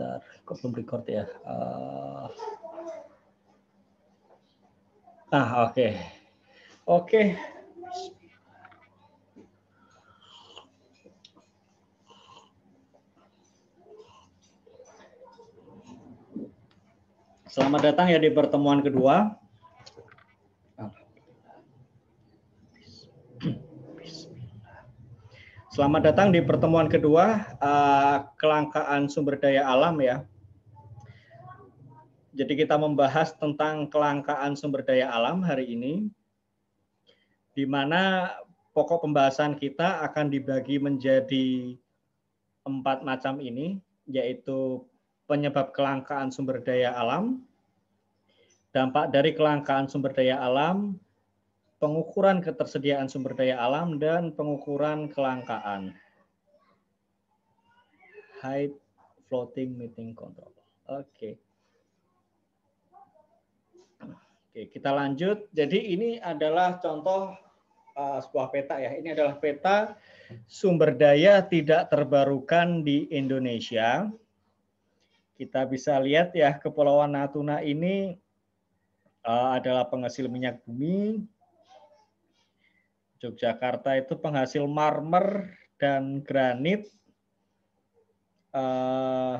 sebentar kok belum record ya uh... ah oke okay. oke okay. Selamat datang ya di pertemuan kedua Selamat datang di pertemuan kedua uh, kelangkaan sumber daya alam ya. Jadi kita membahas tentang kelangkaan sumber daya alam hari ini, di mana pokok pembahasan kita akan dibagi menjadi empat macam ini, yaitu penyebab kelangkaan sumber daya alam, dampak dari kelangkaan sumber daya alam, pengukuran ketersediaan sumber daya alam dan pengukuran kelangkaan. Height floating meeting control. Oke. Okay. Oke, kita lanjut. Jadi ini adalah contoh uh, sebuah peta ya. Ini adalah peta sumber daya tidak terbarukan di Indonesia. Kita bisa lihat ya Kepulauan Natuna ini eh, adalah penghasil minyak bumi. Yogyakarta itu penghasil marmer dan granit. Eh,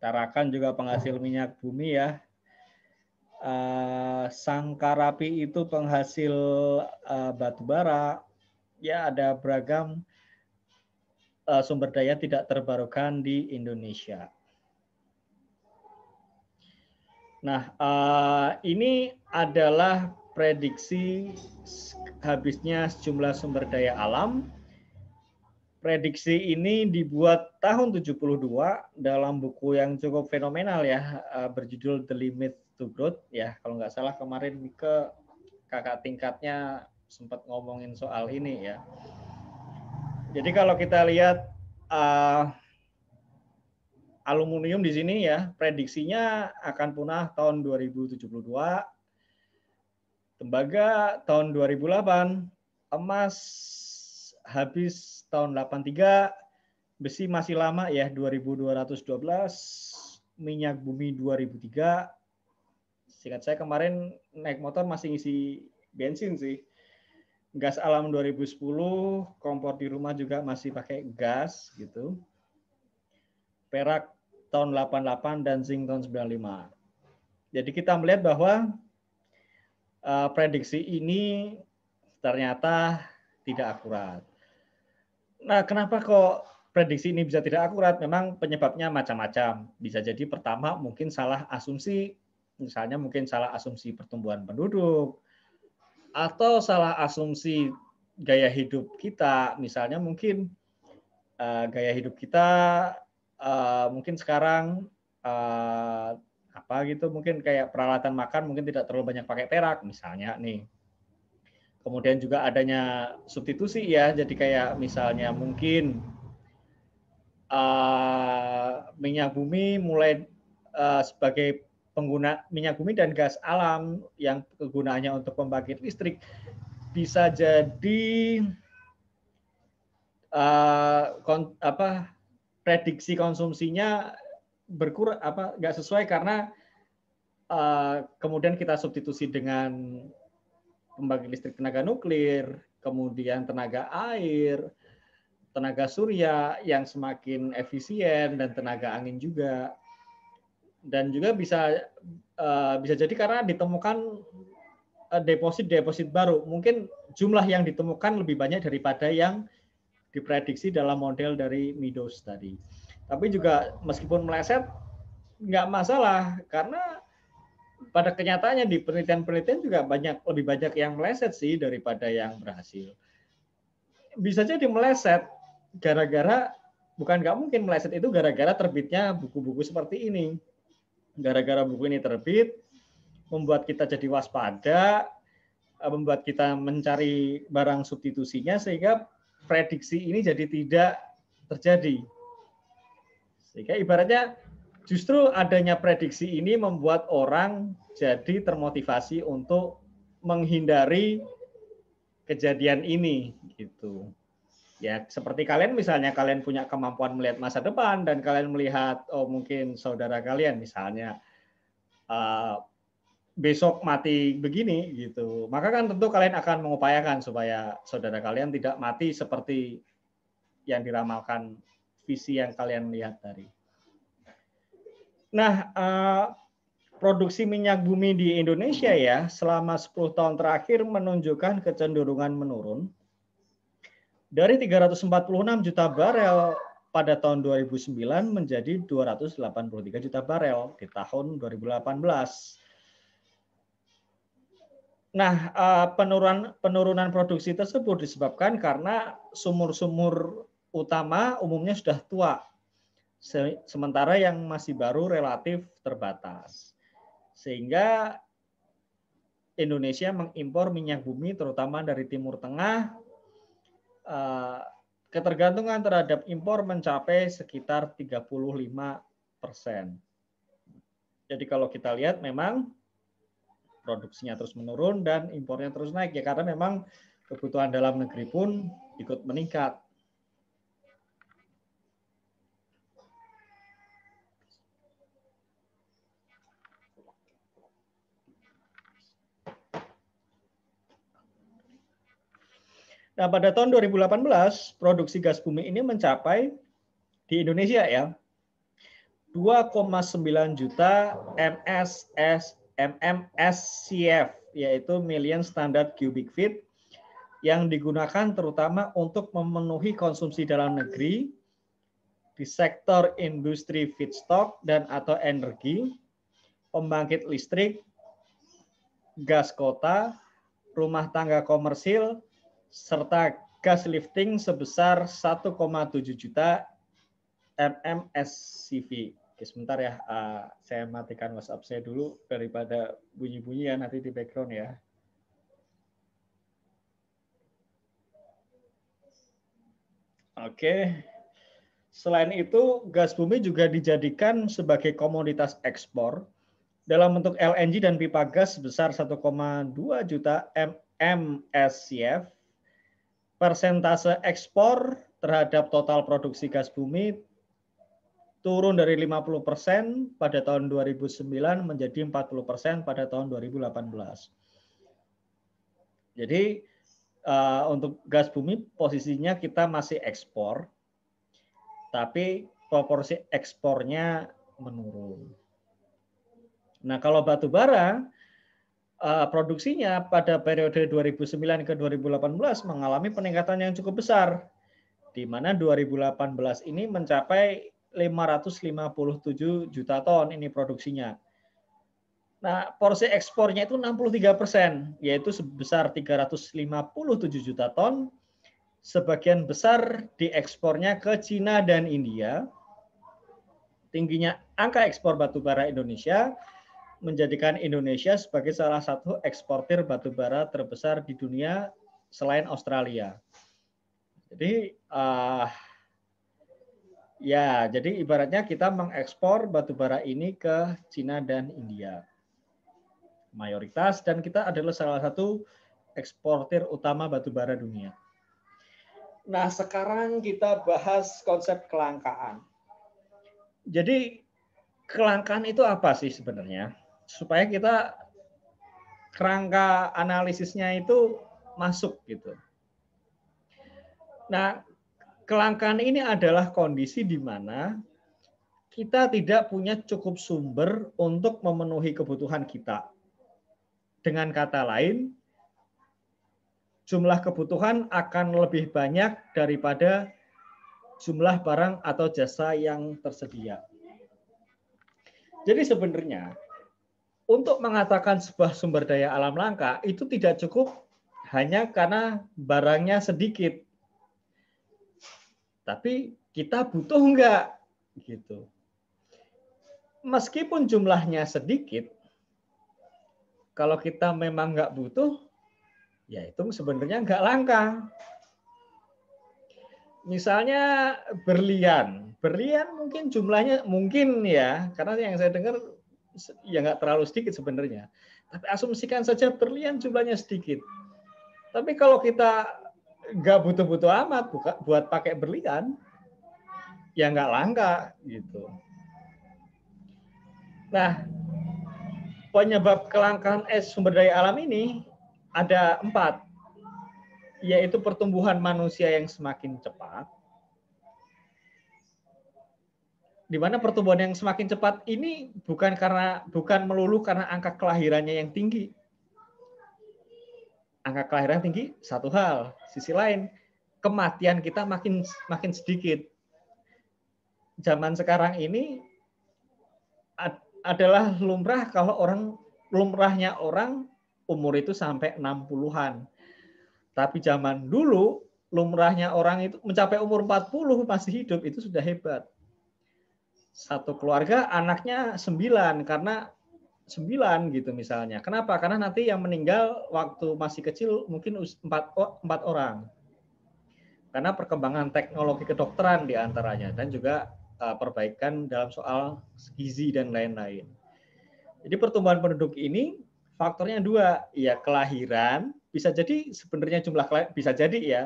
Tarakan juga penghasil minyak bumi ya. Eh, Sangkarapi itu penghasil eh, batu bara. Ya ada beragam eh, sumber daya tidak terbarukan di Indonesia. Nah, eh, ini adalah prediksi habisnya sejumlah sumber daya alam. Prediksi ini dibuat tahun 72 dalam buku yang cukup fenomenal ya, eh, berjudul The Limit to Growth ya. Kalau nggak salah kemarin ke kakak tingkatnya sempat ngomongin soal ini ya. Jadi kalau kita lihat uh, aluminium di sini ya, prediksinya akan punah tahun 2072 Tembaga tahun 2008, emas habis tahun 83, besi masih lama ya 2212, minyak bumi 2003. Singkat saya kemarin naik motor masih ngisi bensin sih. Gas alam 2010, kompor di rumah juga masih pakai gas gitu. Perak tahun 88 dan zinc tahun 95. Jadi kita melihat bahwa uh, prediksi ini ternyata tidak akurat. Nah, kenapa kok prediksi ini bisa tidak akurat? Memang penyebabnya macam-macam. Bisa jadi pertama mungkin salah asumsi, misalnya mungkin salah asumsi pertumbuhan penduduk, atau salah asumsi gaya hidup kita. Misalnya mungkin uh, gaya hidup kita uh, mungkin sekarang uh, apa gitu mungkin kayak peralatan makan mungkin tidak terlalu banyak pakai perak misalnya nih kemudian juga adanya substitusi ya jadi kayak misalnya mungkin uh, minyak bumi mulai uh, sebagai pengguna minyak bumi dan gas alam yang kegunaannya untuk pembangkit listrik bisa jadi uh, kon, apa prediksi konsumsinya berkurang apa nggak sesuai karena uh, kemudian kita substitusi dengan pembangkit listrik tenaga nuklir, kemudian tenaga air, tenaga surya yang semakin efisien dan tenaga angin juga. Dan juga bisa uh, bisa jadi karena ditemukan eh, deposit-deposit baru. Mungkin jumlah yang ditemukan lebih banyak daripada yang diprediksi dalam model dari Midos tadi. Tapi juga meskipun meleset nggak masalah karena pada kenyataannya di penelitian-penelitian juga banyak lebih banyak yang meleset sih daripada yang berhasil. Bisa jadi meleset gara-gara bukan nggak mungkin meleset itu gara-gara terbitnya buku-buku seperti ini. Gara-gara buku ini terbit membuat kita jadi waspada, membuat kita mencari barang substitusinya sehingga prediksi ini jadi tidak terjadi. Sehingga ibaratnya justru adanya prediksi ini membuat orang jadi termotivasi untuk menghindari kejadian ini gitu. Ya, seperti kalian misalnya kalian punya kemampuan melihat masa depan dan kalian melihat oh mungkin saudara kalian misalnya uh, besok mati begini gitu. Maka kan tentu kalian akan mengupayakan supaya saudara kalian tidak mati seperti yang diramalkan visi yang kalian lihat tadi. Nah, uh, produksi minyak bumi di Indonesia ya selama 10 tahun terakhir menunjukkan kecenderungan menurun. Dari 346 juta barel pada tahun 2009 menjadi 283 juta barel di tahun 2018. Nah, eh, penurunan penurunan produksi tersebut disebabkan karena sumur-sumur utama umumnya sudah tua, sementara yang masih baru relatif terbatas. Sehingga Indonesia mengimpor minyak bumi terutama dari Timur Tengah. Eh, ketergantungan terhadap impor mencapai sekitar 35 persen. Jadi kalau kita lihat memang produksinya terus menurun dan impornya terus naik ya karena memang kebutuhan dalam negeri pun ikut meningkat Nah, pada tahun 2018 produksi gas bumi ini mencapai di Indonesia ya 2,9 juta MSS MMSCF yaitu million standard cubic feet yang digunakan terutama untuk memenuhi konsumsi dalam negeri di sektor industri feedstock dan atau energi, pembangkit listrik, gas kota, rumah tangga komersil, serta gas lifting sebesar 1,7 juta MMSCV. Oke, sebentar ya, eh, saya matikan WhatsApp saya dulu daripada bunyi-bunyi ya nanti di background ya. Oke. Selain itu, gas bumi juga dijadikan sebagai komoditas ekspor dalam bentuk LNG dan pipa gas sebesar 1,2 juta MMSCF persentase ekspor terhadap total produksi gas bumi turun dari 50% pada tahun 2009 menjadi 40% pada tahun 2018. Jadi uh, untuk gas bumi posisinya kita masih ekspor, tapi proporsi ekspornya menurun. Nah kalau batu bara Eh, produksinya pada periode 2009 ke 2018 mengalami peningkatan yang cukup besar di mana 2018 ini mencapai 557 juta ton ini produksinya. Nah, porsi ekspornya itu 63 persen, yaitu sebesar 357 juta ton. Sebagian besar diekspornya ke Cina dan India. Tingginya angka ekspor batu bara Indonesia menjadikan Indonesia sebagai salah satu eksportir batu bara terbesar di dunia selain Australia. Jadi uh, ya, jadi ibaratnya kita mengekspor batu bara ini ke Cina dan India mayoritas dan kita adalah salah satu eksportir utama batu bara dunia. Nah, sekarang kita bahas konsep kelangkaan. Jadi kelangkaan itu apa sih sebenarnya? supaya kita kerangka analisisnya itu masuk gitu. Nah, kelangkaan ini adalah kondisi di mana kita tidak punya cukup sumber untuk memenuhi kebutuhan kita. Dengan kata lain, jumlah kebutuhan akan lebih banyak daripada jumlah barang atau jasa yang tersedia. Jadi sebenarnya untuk mengatakan sebuah sumber daya alam langka itu tidak cukup hanya karena barangnya sedikit. Tapi kita butuh enggak gitu. Meskipun jumlahnya sedikit, kalau kita memang enggak butuh, ya itu sebenarnya enggak langka. Misalnya berlian. Berlian mungkin jumlahnya mungkin ya, karena yang saya dengar ya nggak terlalu sedikit sebenarnya. Tapi asumsikan saja berlian jumlahnya sedikit. Tapi kalau kita nggak butuh-butuh amat buka, buat pakai berlian, ya nggak langka gitu. Nah, penyebab kelangkaan es sumber daya alam ini ada empat, yaitu pertumbuhan manusia yang semakin cepat, di mana pertumbuhan yang semakin cepat ini bukan karena bukan melulu karena angka kelahirannya yang tinggi. Angka kelahiran tinggi satu hal, sisi lain kematian kita makin makin sedikit. Zaman sekarang ini ad, adalah lumrah kalau orang lumrahnya orang umur itu sampai 60-an. Tapi zaman dulu lumrahnya orang itu mencapai umur 40 masih hidup itu sudah hebat satu keluarga anaknya sembilan karena sembilan gitu misalnya. Kenapa? Karena nanti yang meninggal waktu masih kecil mungkin empat, empat orang. Karena perkembangan teknologi kedokteran diantaranya dan juga eh, perbaikan dalam soal gizi dan lain-lain. Jadi pertumbuhan penduduk ini faktornya dua, ya kelahiran bisa jadi sebenarnya jumlah bisa jadi ya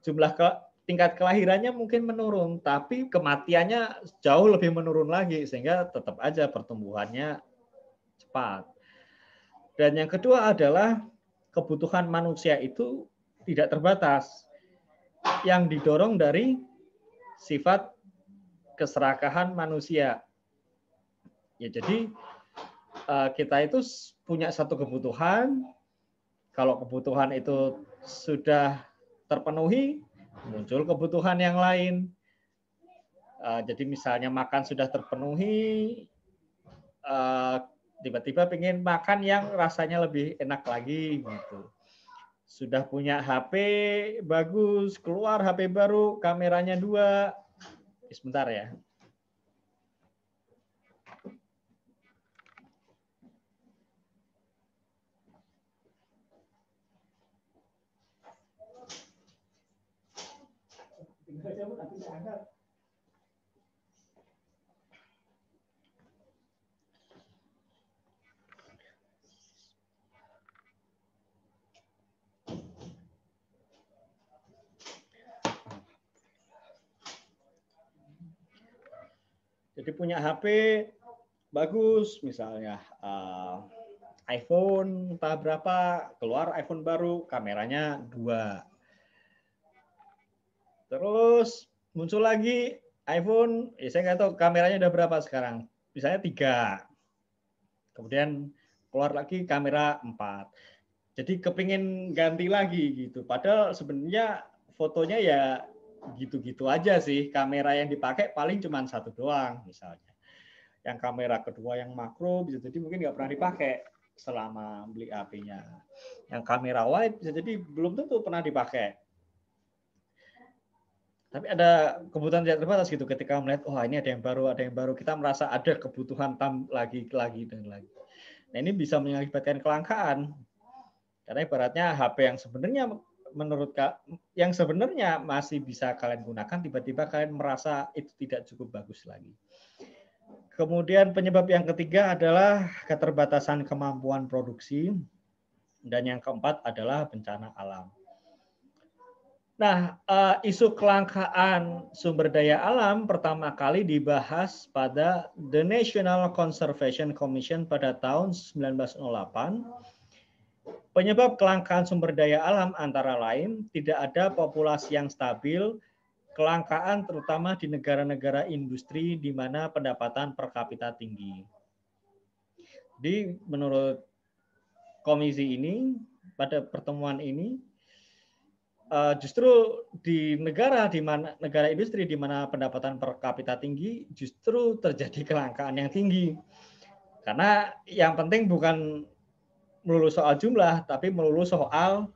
jumlah ke, tingkat kelahirannya mungkin menurun, tapi kematiannya jauh lebih menurun lagi sehingga tetap aja pertumbuhannya cepat. Dan yang kedua adalah kebutuhan manusia itu tidak terbatas. Yang didorong dari sifat keserakahan manusia. Ya jadi eh, kita itu punya satu kebutuhan. Kalau kebutuhan itu sudah terpenuhi, muncul kebutuhan yang lain. Eh, jadi misalnya makan sudah terpenuhi, eh, tiba-tiba pengen makan yang rasanya lebih enak lagi gitu. Sudah punya HP bagus, keluar HP baru, kameranya dua. Eh, sebentar ya. Jadi punya HP bagus misalnya uh, iPhone entah berapa keluar iPhone baru kameranya dua Terus muncul lagi iPhone, ya saya nggak tahu kameranya udah berapa sekarang. Misalnya tiga. Kemudian keluar lagi kamera empat. Jadi kepingin ganti lagi gitu. Padahal sebenarnya fotonya ya gitu-gitu aja sih. Kamera yang dipakai paling cuma satu doang misalnya. Yang kamera kedua yang makro bisa jadi mungkin nggak pernah dipakai selama beli HP-nya. Yang kamera wide bisa jadi belum tentu pernah dipakai tapi ada kebutuhan tidak terbatas gitu ketika melihat wah oh, ini ada yang baru ada yang baru kita merasa ada kebutuhan tam lagi lagi dan lagi nah ini bisa mengakibatkan kelangkaan karena ibaratnya HP yang sebenarnya menurut yang sebenarnya masih bisa kalian gunakan tiba-tiba kalian merasa itu tidak cukup bagus lagi kemudian penyebab yang ketiga adalah keterbatasan kemampuan produksi dan yang keempat adalah bencana alam Nah, eh, isu kelangkaan sumber daya alam pertama kali dibahas pada The National Conservation Commission pada tahun 1908. Penyebab kelangkaan sumber daya alam antara lain tidak ada populasi yang stabil, kelangkaan terutama di negara-negara industri di mana pendapatan per kapita tinggi. Di menurut komisi ini pada pertemuan ini Eh, justru di negara di mana negara industri di mana pendapatan per kapita tinggi justru terjadi kelangkaan yang tinggi. Karena yang penting bukan melulu soal jumlah tapi melulu soal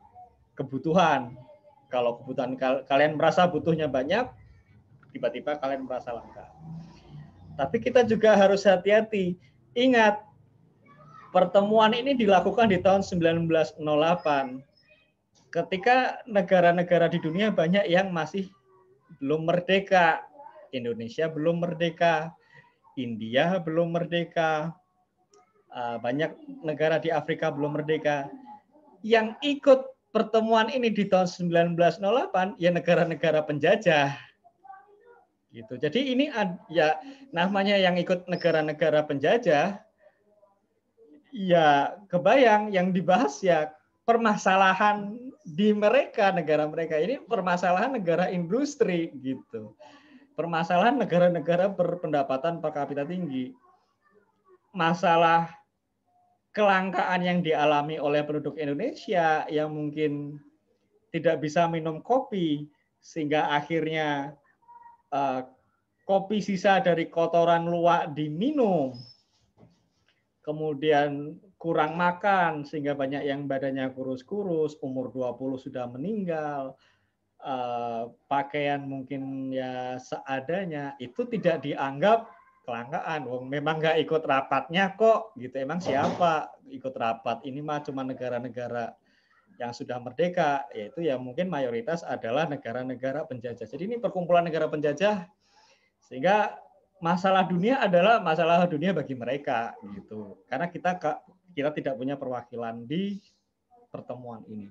kebutuhan. Kalau kebutuhan kal kalian merasa butuhnya banyak, tiba-tiba kalian merasa langka. Tapi kita juga harus hati-hati. Ingat, pertemuan ini dilakukan di tahun 1908 ketika negara-negara di dunia banyak yang masih belum merdeka. Indonesia belum merdeka, India belum merdeka, ah, banyak negara di Afrika belum merdeka. Yang ikut pertemuan ini di tahun 1908 ya negara-negara penjajah. Gitu. Jadi ini ya namanya yang ikut negara-negara penjajah ya kebayang yang dibahas ya permasalahan di mereka negara mereka ini permasalahan negara industri gitu permasalahan negara-negara berpendapatan per kapita tinggi masalah kelangkaan yang dialami oleh penduduk Indonesia yang mungkin tidak bisa minum kopi sehingga akhirnya uh, kopi sisa dari kotoran luak diminum kemudian kurang makan sehingga banyak yang badannya kurus-kurus, umur 20 sudah meninggal, eh, pakaian mungkin ya seadanya, itu tidak dianggap kelangkaan. Wong memang nggak ikut rapatnya kok, gitu. Emang siapa ikut rapat? Ini mah cuma negara-negara yang sudah merdeka, yaitu ya mungkin mayoritas adalah negara-negara penjajah. Jadi ini perkumpulan negara penjajah, sehingga masalah dunia adalah masalah dunia bagi mereka gitu. Karena kita kita tidak punya perwakilan di pertemuan ini.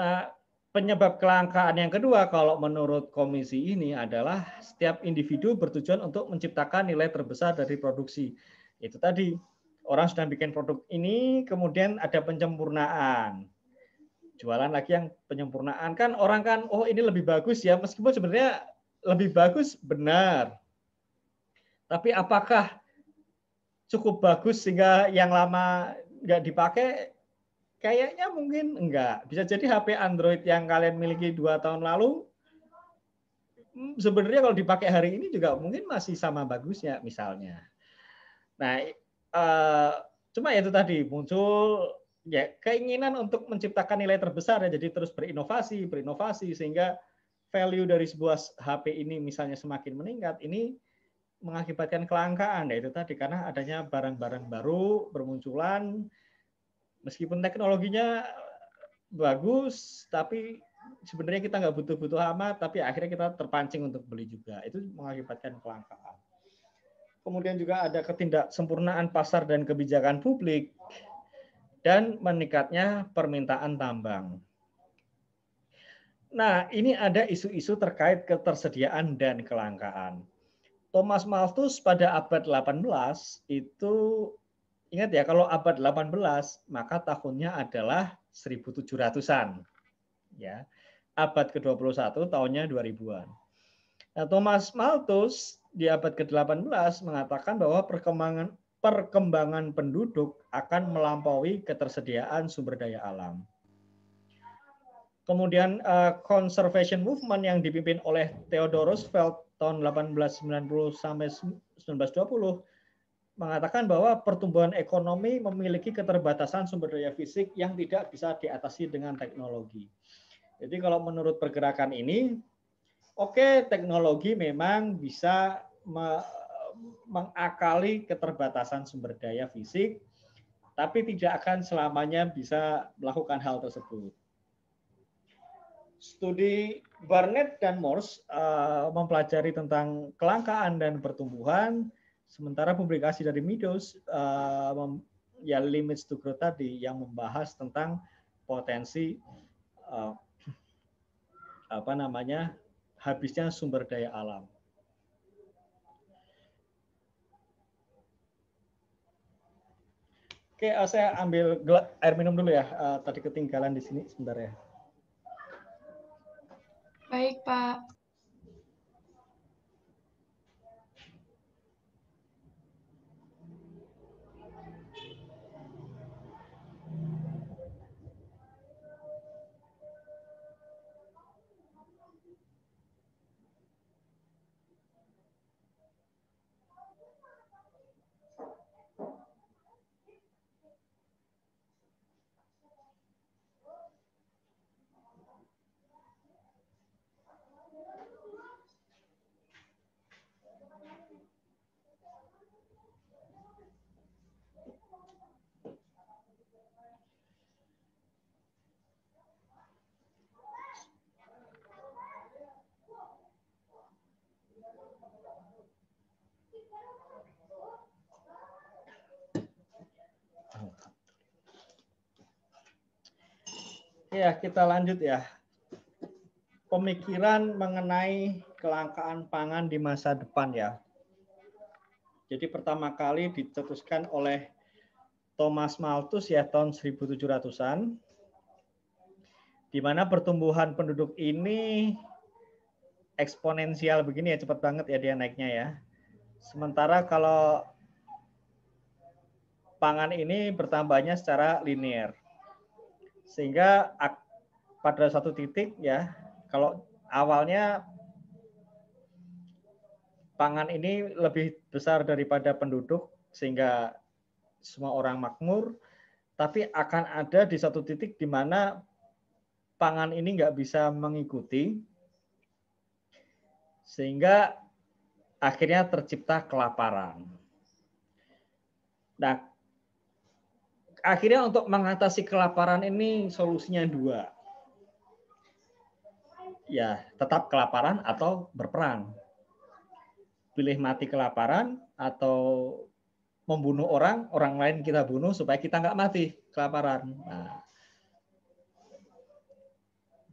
Nah, penyebab kelangkaan yang kedua kalau menurut komisi ini adalah setiap individu bertujuan untuk menciptakan nilai terbesar dari produksi. Itu tadi, orang sudah bikin produk ini, kemudian ada penyempurnaan. Jualan lagi yang penyempurnaan kan orang kan, oh ini lebih bagus ya, meskipun sebenarnya lebih bagus benar. Tapi apakah cukup bagus sehingga yang lama nggak dipakai kayaknya mungkin enggak. Bisa jadi HP Android yang kalian miliki dua tahun lalu hmm, sebenarnya kalau dipakai hari ini juga mungkin masih sama bagusnya misalnya. Nah, uh, cuma ya itu tadi muncul ya keinginan untuk menciptakan nilai terbesar ya jadi terus berinovasi, berinovasi sehingga value dari sebuah HP ini misalnya semakin meningkat ini mengakibatkan kelangkaan yaitu tadi karena adanya barang-barang baru bermunculan meskipun teknologinya bagus tapi sebenarnya kita nggak butuh-butuh amat tapi akhirnya kita terpancing untuk beli juga itu mengakibatkan kelangkaan kemudian juga ada ketidaksempurnaan pasar dan kebijakan publik dan meningkatnya permintaan tambang Nah, ini ada isu-isu terkait ketersediaan dan kelangkaan. Thomas Malthus pada abad 18 itu ingat ya kalau abad 18 maka tahunnya adalah 1700-an. Ya. Abad ke-21 tahunnya 2000-an. Nah, Thomas Malthus di abad ke-18 mengatakan bahwa perkembangan perkembangan penduduk akan melampaui ketersediaan sumber daya alam. Kemudian uh, conservation movement yang dipimpin oleh Theodore Roosevelt tahun 1890 sampai 1920 mengatakan bahwa pertumbuhan ekonomi memiliki keterbatasan sumber daya fisik yang tidak bisa diatasi dengan teknologi. Jadi kalau menurut pergerakan ini, oke okay, teknologi memang bisa me mengakali keterbatasan sumber daya fisik, tapi tidak akan selamanya bisa melakukan hal tersebut. Studi Barnett dan Morse uh, mempelajari tentang kelangkaan dan pertumbuhan, sementara publikasi dari Meadows uh, mem, ya Limits to Growth tadi yang membahas tentang potensi uh, apa namanya habisnya sumber daya alam. Oke, saya ambil air minum dulu ya. tadi ketinggalan di sini sebentar ya. Baik, Pak. Ya, kita lanjut ya. Pemikiran mengenai kelangkaan pangan di masa depan ya. Jadi pertama kali dicetuskan oleh Thomas Malthus ya tahun 1700-an. Di mana pertumbuhan penduduk ini eksponensial begini ya, cepat banget ya dia naiknya ya. Sementara kalau pangan ini bertambahnya secara linear sehingga pada satu titik ya kalau awalnya pangan ini lebih besar daripada penduduk sehingga semua orang makmur tapi akan ada di satu titik di mana pangan ini nggak bisa mengikuti sehingga akhirnya tercipta kelaparan. Nah, akhirnya untuk mengatasi kelaparan ini solusinya dua. Ya, tetap kelaparan atau berperang. Pilih mati kelaparan atau membunuh orang, orang lain kita bunuh supaya kita nggak mati kelaparan. Nah,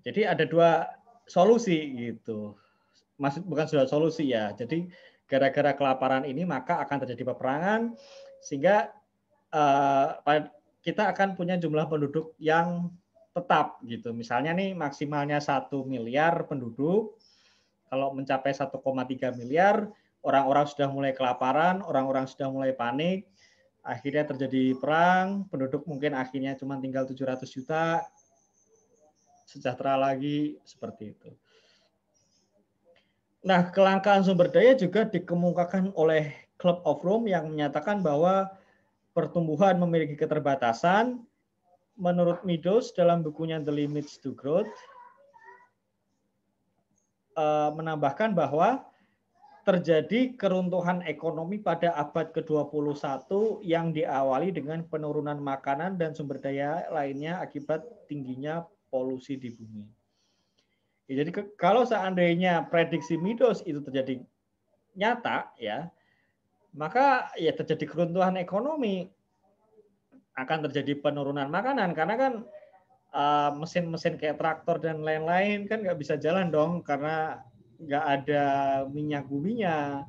jadi ada dua solusi gitu. Maksud bukan sudah solusi ya. Jadi gara-gara kelaparan ini maka akan terjadi peperangan sehingga uh, kita akan punya jumlah penduduk yang tetap gitu. Misalnya nih maksimalnya satu miliar penduduk, kalau mencapai 1,3 miliar, orang-orang sudah mulai kelaparan, orang-orang sudah mulai panik, akhirnya terjadi perang, penduduk mungkin akhirnya cuma tinggal 700 juta, sejahtera lagi, seperti itu. Nah, kelangkaan sumber daya juga dikemukakan oleh Club of Rome yang menyatakan bahwa pertumbuhan memiliki keterbatasan, menurut Meadows dalam bukunya The Limits to Growth, eh, menambahkan bahwa terjadi keruntuhan ekonomi pada abad ke-21 yang diawali dengan penurunan makanan dan sumber daya lainnya akibat tingginya polusi di bumi. Ya, jadi ke, kalau seandainya prediksi Midos itu terjadi nyata ya, maka ya terjadi keruntuhan ekonomi akan terjadi penurunan makanan karena kan eh, mesin-mesin uh, kayak traktor dan lain-lain kan nggak bisa jalan dong karena nggak ada minyak buminya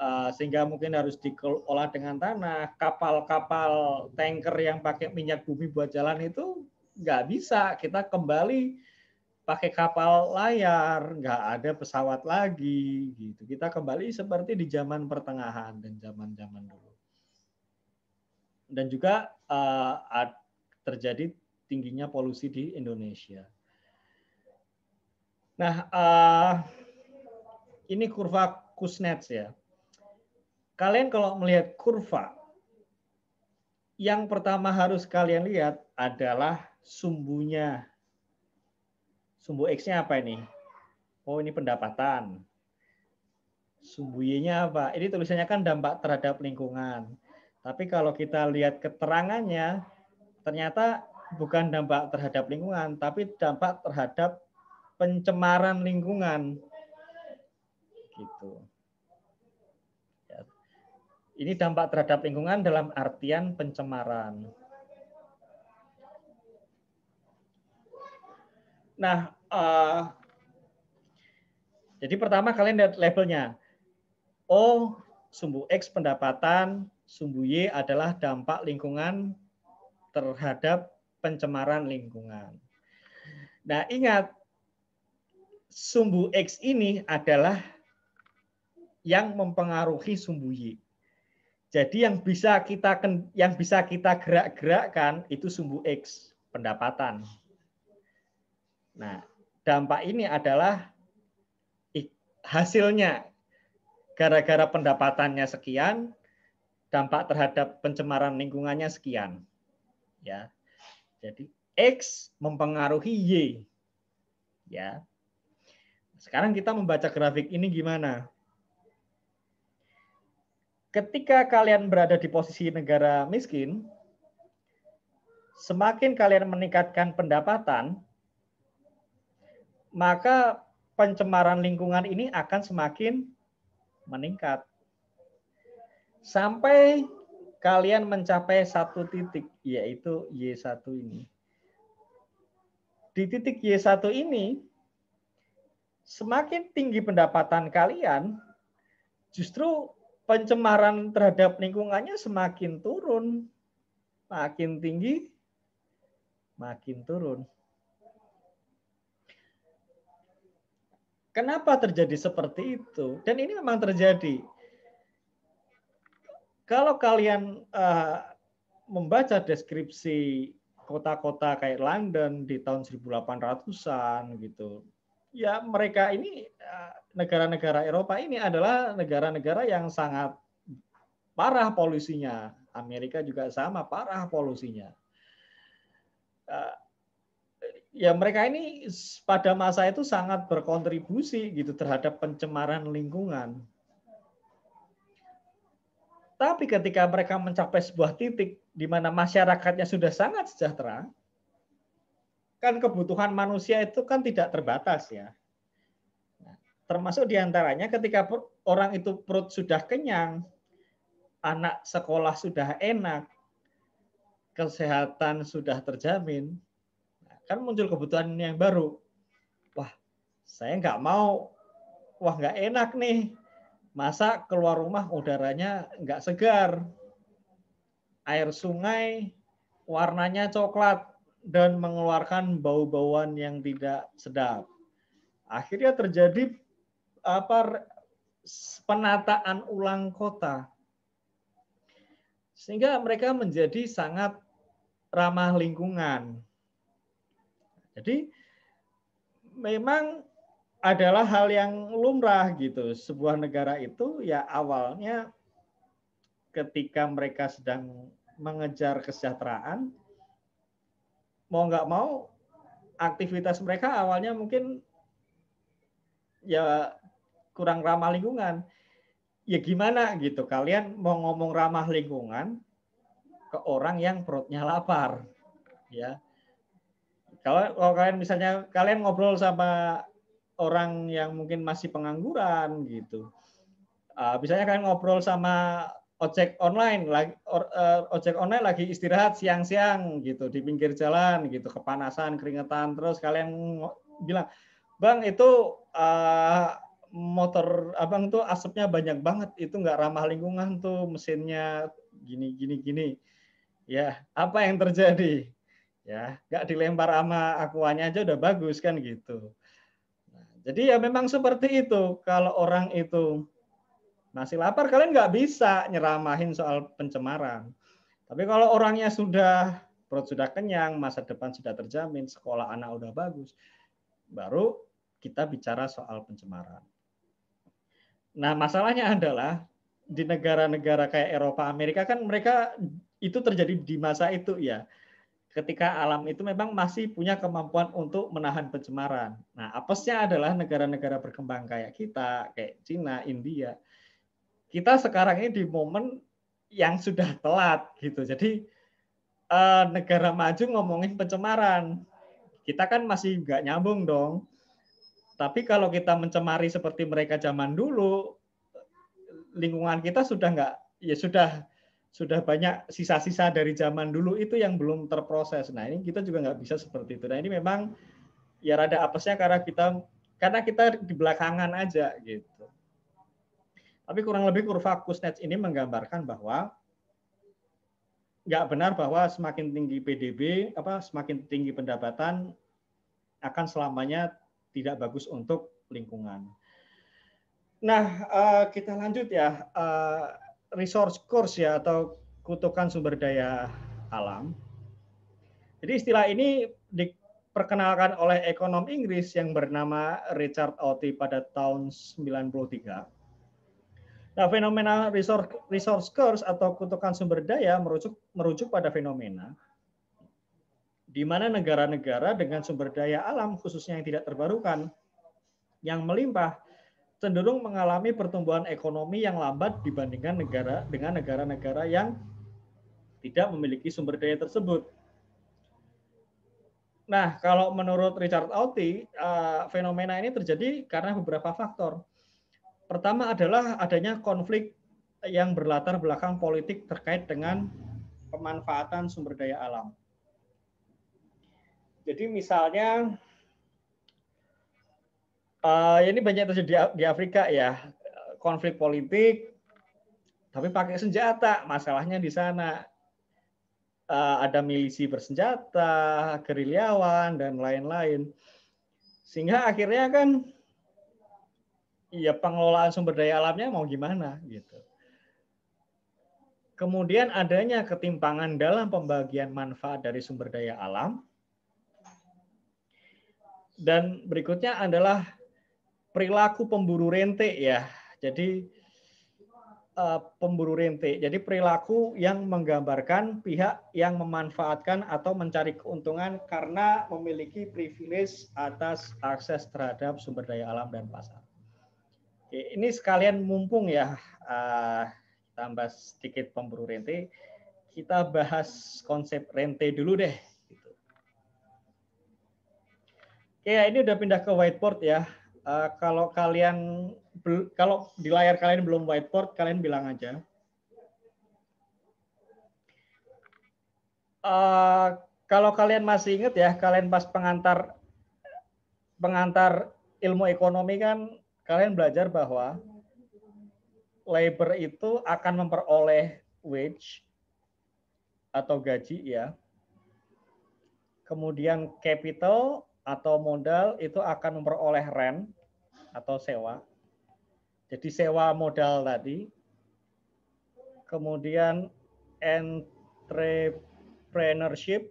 uh, sehingga mungkin harus dikelola dengan tanah kapal-kapal tanker yang pakai minyak bumi buat jalan itu nggak bisa kita kembali pakai kapal layar, nggak ada pesawat lagi gitu. Kita kembali seperti di zaman pertengahan dan zaman-zaman dulu. Dan juga uh, terjadi tingginya polusi di Indonesia. Nah, uh, ini kurva Kuznets ya. Kalian kalau melihat kurva, yang pertama harus kalian lihat adalah sumbunya Sumbu X-nya apa ini? Oh, ini pendapatan. Sumbu Y-nya apa? Ini tulisannya kan dampak terhadap lingkungan. Tapi kalau kita lihat keterangannya, ternyata bukan dampak terhadap lingkungan, tapi dampak terhadap pencemaran lingkungan. Gitu. Ya. Ini dampak terhadap lingkungan dalam artian pencemaran. Nah, Eh, jadi pertama kalian lihat levelnya. Oh, sumbu X pendapatan, sumbu Y adalah dampak lingkungan terhadap pencemaran lingkungan. Nah, ingat sumbu X ini adalah yang mempengaruhi sumbu Y. Jadi yang bisa kita yang bisa kita gerak-gerakkan itu sumbu X, pendapatan. Nah, dampak ini adalah hasilnya gara-gara pendapatannya sekian, dampak terhadap pencemaran lingkungannya sekian. Ya. Jadi X mempengaruhi Y. Ya. Sekarang kita membaca grafik ini gimana? Ketika kalian berada di posisi negara miskin, semakin kalian meningkatkan pendapatan, maka pencemaran lingkungan ini akan semakin meningkat. Sampai kalian mencapai satu titik, yaitu Y1 ini. Di titik Y1 ini, semakin tinggi pendapatan kalian, justru pencemaran terhadap lingkungannya semakin turun. Makin tinggi, makin turun. Kenapa terjadi seperti itu? Dan ini memang terjadi. Kalau kalian uh, membaca deskripsi kota-kota kayak London di tahun 1800-an gitu, ya mereka ini eh, negara-negara Eropa ini adalah negara-negara yang sangat parah polusinya. Amerika juga sama parah polusinya. Eh, ya mereka ini pada masa itu sangat berkontribusi gitu terhadap pencemaran lingkungan. Tapi ketika mereka mencapai sebuah titik di mana masyarakatnya sudah sangat sejahtera, kan kebutuhan manusia itu kan tidak terbatas ya. Nah, termasuk diantaranya ketika orang itu perut sudah kenyang, anak sekolah sudah enak, kesehatan sudah terjamin, kan muncul kebutuhan yang baru. Wah, saya nggak mau, wah nggak enak nih. Masa keluar rumah udaranya nggak segar. Air sungai warnanya coklat dan mengeluarkan bau-bauan yang tidak sedap. Akhirnya terjadi apa penataan ulang kota. Sehingga mereka menjadi sangat ramah lingkungan jadi memang adalah hal yang lumrah gitu. Sebuah negara itu ya awalnya ketika mereka sedang mengejar kesejahteraan, mau nggak mau aktivitas mereka awalnya mungkin ya kurang ramah lingkungan. Ya gimana gitu, kalian mau ngomong ramah lingkungan ke orang yang perutnya lapar. Ya, kalau, kalau kalian misalnya kalian ngobrol sama orang yang mungkin masih pengangguran gitu, uh, misalnya kalian ngobrol sama ojek online lagi uh, ojek online lagi istirahat siang-siang gitu di pinggir jalan gitu kepanasan keringetan terus kalian bilang bang itu uh, motor abang tuh asapnya banyak banget itu nggak ramah lingkungan tuh mesinnya gini gini gini ya apa yang terjadi ya nggak dilempar sama akuanya aja udah bagus kan gitu nah, jadi ya memang seperti itu kalau orang itu masih lapar kalian nggak bisa nyeramahin soal pencemaran tapi kalau orangnya sudah perut sudah kenyang masa depan sudah terjamin sekolah anak udah bagus baru kita bicara soal pencemaran nah masalahnya adalah di negara-negara kayak Eropa Amerika kan mereka itu terjadi di masa itu ya ketika alam itu memang masih punya kemampuan untuk menahan pencemaran. Nah, apesnya adalah negara-negara berkembang kayak kita, kayak Cina, India. Kita sekarang ini di momen yang sudah telat gitu. Jadi eh, negara maju ngomongin pencemaran. Kita kan masih nggak nyambung dong. Tapi kalau kita mencemari seperti mereka zaman dulu, lingkungan kita sudah nggak ya sudah sudah banyak sisa-sisa dari zaman dulu itu yang belum terproses. Nah ini kita juga nggak bisa seperti itu. Nah ini memang ya rada apesnya karena kita karena kita di belakangan aja gitu. Tapi kurang lebih kurva Kuznet ini menggambarkan bahwa nggak benar bahwa semakin tinggi PDB apa semakin tinggi pendapatan akan selamanya tidak bagus untuk lingkungan. Nah eh, kita lanjut ya eh, resource course ya atau kutukan sumber daya alam. Jadi istilah ini diperkenalkan oleh ekonom Inggris yang bernama Richard Otti pada tahun 93. Nah, fenomena resource, resource curse atau kutukan sumber daya merujuk, merujuk pada fenomena di mana negara-negara dengan sumber daya alam khususnya yang tidak terbarukan yang melimpah cenderung mengalami pertumbuhan ekonomi yang lambat dibandingkan negara dengan negara-negara yang tidak memiliki sumber daya tersebut. Nah, kalau menurut Richard Auti, eh, fenomena ini terjadi karena beberapa faktor. Pertama adalah adanya konflik yang berlatar belakang politik terkait dengan pemanfaatan sumber daya alam. Jadi misalnya uh, ini banyak terjadi di Afrika ya konflik politik, tapi pakai senjata. Masalahnya di sana uh, ada milisi bersenjata, gerilyawan dan lain-lain, sehingga akhirnya kan ya pengelolaan sumber daya alamnya mau gimana gitu. Kemudian adanya ketimpangan dalam pembagian manfaat dari sumber daya alam. Dan berikutnya adalah perilaku pemburu rente ya. Jadi eh, pemburu rente. Jadi perilaku yang menggambarkan pihak yang memanfaatkan atau mencari keuntungan karena memiliki privilege atas akses terhadap sumber daya alam dan pasar. Oke, ini sekalian mumpung ya eh, tambah sedikit pemburu rente, kita bahas konsep rente dulu deh. Gitu. Oke, ya, ini udah pindah ke whiteboard ya. Eh, kalau kalian kalau di layar kalian belum whiteboard, kalian bilang aja. Uh, kalau kalian masih ingat ya, kalian pas pengantar pengantar ilmu ekonomi kan kalian belajar bahwa labor itu akan memperoleh wage atau gaji ya. Kemudian capital atau modal itu akan memperoleh rent atau sewa. Jadi sewa modal tadi, kemudian entrepreneurship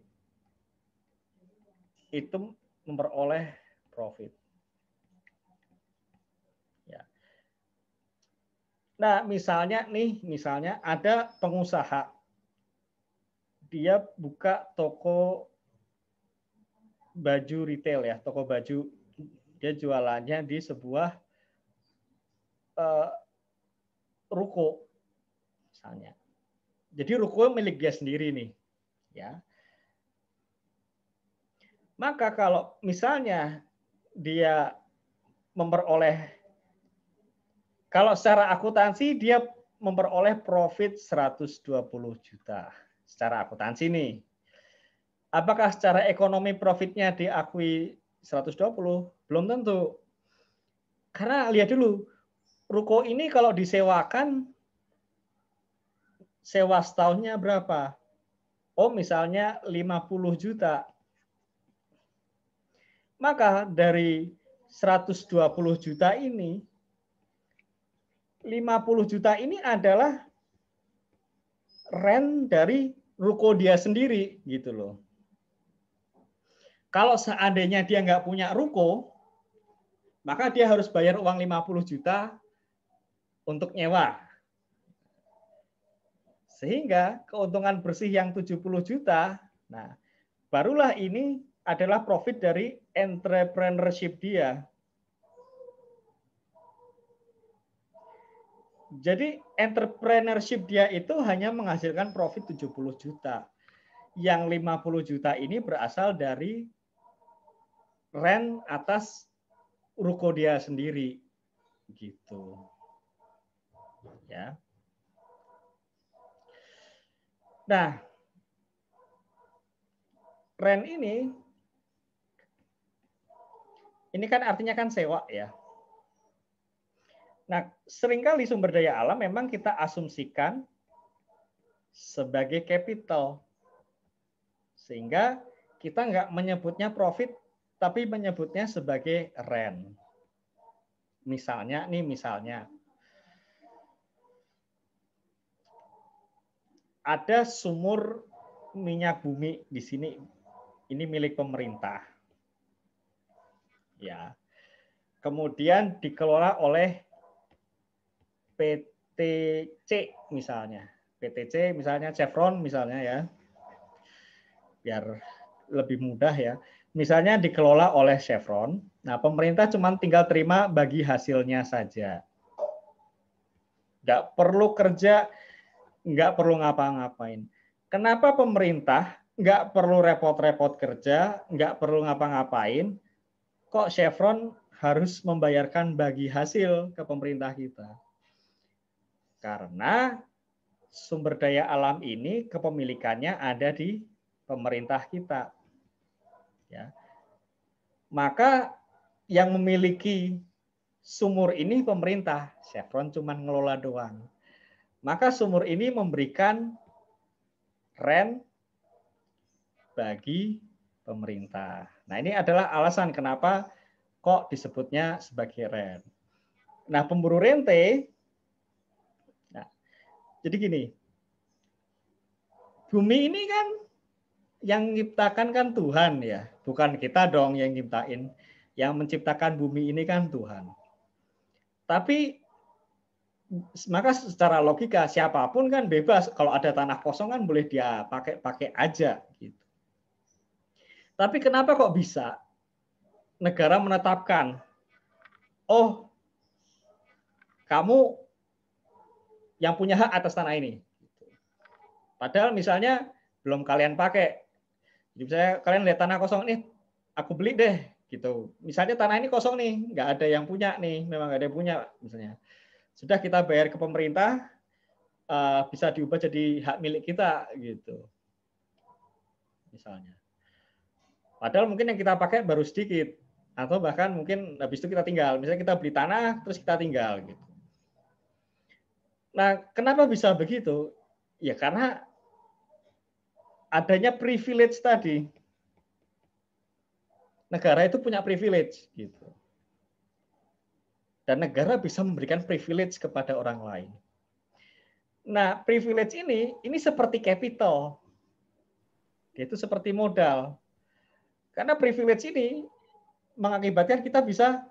itu memperoleh profit. Ya. Nah, misalnya nih, misalnya ada pengusaha dia buka toko baju retail ya, toko baju dia jualannya di sebuah uh, ruko misalnya. Jadi ruko milik dia sendiri nih, ya. Maka kalau misalnya dia memperoleh kalau secara akuntansi dia memperoleh profit 120 juta secara akuntansi nih. Apakah secara ekonomi profitnya diakui 120 belum tentu karena lihat dulu ruko ini kalau disewakan sewa setahunnya berapa oh misalnya 50 juta maka dari 120 juta ini 50 juta ini adalah rent dari ruko dia sendiri gitu loh kalau seandainya dia nggak punya ruko, maka dia harus bayar uang 50 juta untuk nyewa. Sehingga keuntungan bersih yang 70 juta, nah barulah ini adalah profit dari entrepreneurship dia. Jadi entrepreneurship dia itu hanya menghasilkan profit 70 juta. Yang 50 juta ini berasal dari rent atas ruko dia sendiri gitu ya nah rent ini ini kan artinya kan sewa ya nah seringkali sumber daya alam memang kita asumsikan sebagai capital sehingga kita nggak menyebutnya profit tapi menyebutnya sebagai rent. Misalnya, nih misalnya, ada sumur minyak bumi di sini. Ini milik pemerintah. Ya. Kemudian dikelola oleh PTC misalnya. PTC misalnya Chevron misalnya ya. Biar lebih mudah ya misalnya dikelola oleh Chevron, nah pemerintah cuma tinggal terima bagi hasilnya saja. Nggak perlu kerja, nggak perlu ngapa-ngapain. Kenapa pemerintah nggak perlu repot-repot kerja, nggak perlu ngapa-ngapain, kok Chevron harus membayarkan bagi hasil ke pemerintah kita? Karena sumber daya alam ini kepemilikannya ada di pemerintah kita, ya maka yang memiliki sumur ini pemerintah Chevron cuma ngelola doang maka sumur ini memberikan rent bagi pemerintah. Nah, ini adalah alasan kenapa kok disebutnya sebagai rent. Nah, pemburu rente nah, jadi gini. Bumi ini kan yang menciptakan kan Tuhan ya, bukan kita dong yang nyiptain. Yang menciptakan bumi ini kan Tuhan. Tapi maka secara logika siapapun kan bebas kalau ada tanah kosong kan boleh dia pakai pakai aja gitu. Tapi kenapa kok bisa negara menetapkan oh kamu yang punya hak atas tanah ini. Padahal misalnya belum kalian pakai jadi misalnya kalian lihat tanah kosong nih, aku beli deh gitu. Misalnya tanah ini kosong nih, nggak ada yang punya nih, memang nggak ada yang punya misalnya. Sudah kita bayar ke pemerintah, eh, bisa diubah jadi hak milik kita gitu. Misalnya. Padahal mungkin yang kita pakai baru sedikit atau bahkan mungkin habis itu kita tinggal. Misalnya kita beli tanah terus kita tinggal gitu. Nah, kenapa bisa begitu? Ya karena adanya privilege tadi. Negara itu punya privilege gitu. Dan negara bisa memberikan privilege kepada orang lain. Nah, privilege ini ini seperti capital. itu seperti modal. Karena privilege ini mengakibatkan kita bisa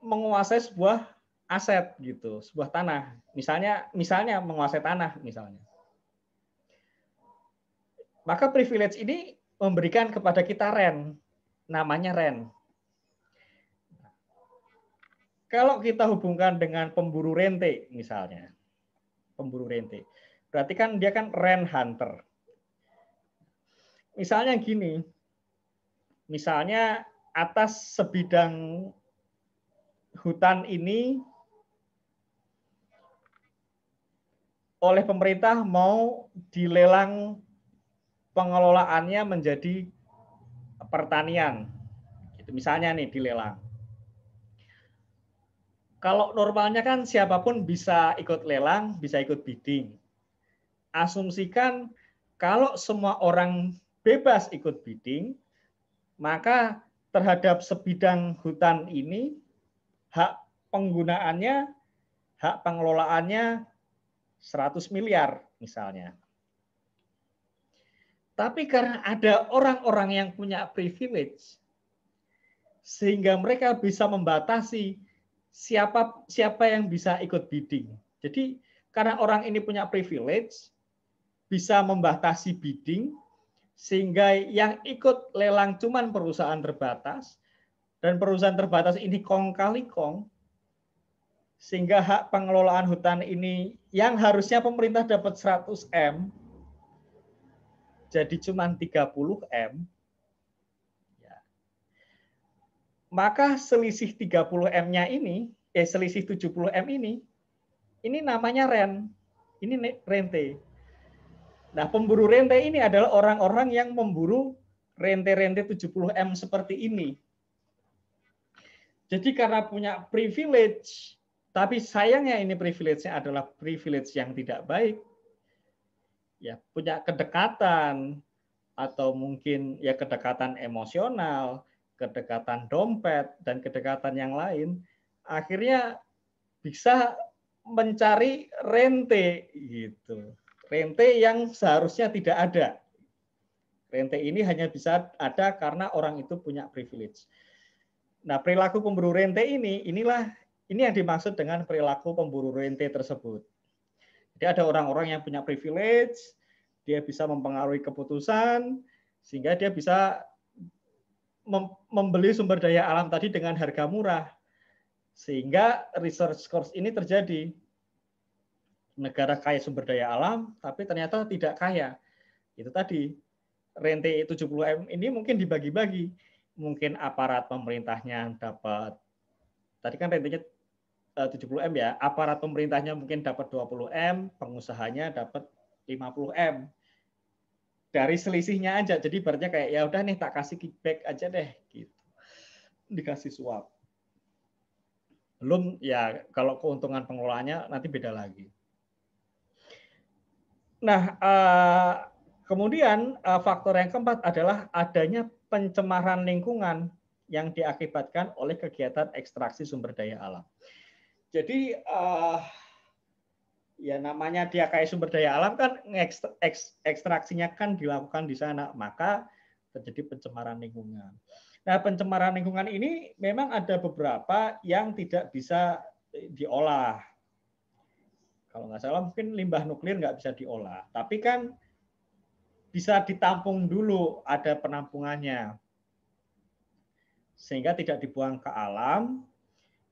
menguasai sebuah aset gitu, sebuah tanah. Misalnya misalnya menguasai tanah misalnya. Maka privilege ini memberikan kepada kita REN, namanya REN. Kalau kita hubungkan dengan pemburu rente misalnya, pemburu rente, berarti kan dia kan REN hunter. Misalnya gini, misalnya atas sebidang hutan ini oleh pemerintah mau dilelang pengelolaannya menjadi pertanian. Gitu. Misalnya nih di lelang. Kalau normalnya kan siapapun bisa ikut lelang, bisa ikut bidding. Asumsikan kalau semua orang bebas ikut bidding, maka terhadap sebidang hutan ini hak penggunaannya, hak pengelolaannya 100 miliar misalnya. Tapi karena ada orang-orang yang punya privilege, sehingga mereka bisa membatasi siapa siapa yang bisa ikut bidding. Jadi karena orang ini punya privilege, bisa membatasi bidding, sehingga yang ikut lelang cuman perusahaan terbatas, dan perusahaan terbatas ini kong kali kong, sehingga hak pengelolaan hutan ini yang harusnya pemerintah dapat 100 M, jadi cuma 30 M, ya, maka selisih 30 M-nya ini, eh selisih 70 M ini, ini namanya rent. Ini rente. Nah, pemburu rente ini adalah orang-orang yang memburu rente-rente 70 M seperti ini. Jadi karena punya privilege, tapi sayangnya ini privilege-nya adalah privilege yang tidak baik, ya punya kedekatan atau mungkin ya kedekatan emosional, kedekatan dompet dan kedekatan yang lain, akhirnya bisa mencari rente gitu. Rente yang seharusnya tidak ada. Rente ini hanya bisa ada karena orang itu punya privilege. Nah, perilaku pemburu rente ini inilah ini yang dimaksud dengan perilaku pemburu rente tersebut. Jadi ada orang-orang yang punya privilege, dia bisa mempengaruhi keputusan, sehingga dia bisa membeli sumber daya alam tadi dengan harga murah. Sehingga research course ini terjadi. Negara kaya sumber daya alam, tapi ternyata tidak kaya. Itu tadi, rente 70M ini mungkin dibagi-bagi. Mungkin aparat pemerintahnya dapat, tadi kan rentenya 70M eh, ya, aparat pemerintahnya mungkin dapat 20M, pengusahanya dapat 50M. Dari selisihnya aja. Jadi berarti kayak ya udah nih tak kasih kickback aja deh gitu. Dikasih suap. Belum ya kalau keuntungan pengelolaannya nanti beda lagi. Nah, eh, kemudian eh, faktor yang keempat adalah adanya pencemaran lingkungan yang diakibatkan oleh kegiatan ekstraksi sumber daya alam. Jadi uh, ya namanya dia kayak sumber daya alam kan ekstraksinya kan dilakukan di sana maka terjadi pencemaran lingkungan. Nah pencemaran lingkungan ini memang ada beberapa yang tidak bisa diolah. Kalau nggak salah mungkin limbah nuklir nggak bisa diolah, tapi kan bisa ditampung dulu ada penampungannya sehingga tidak dibuang ke alam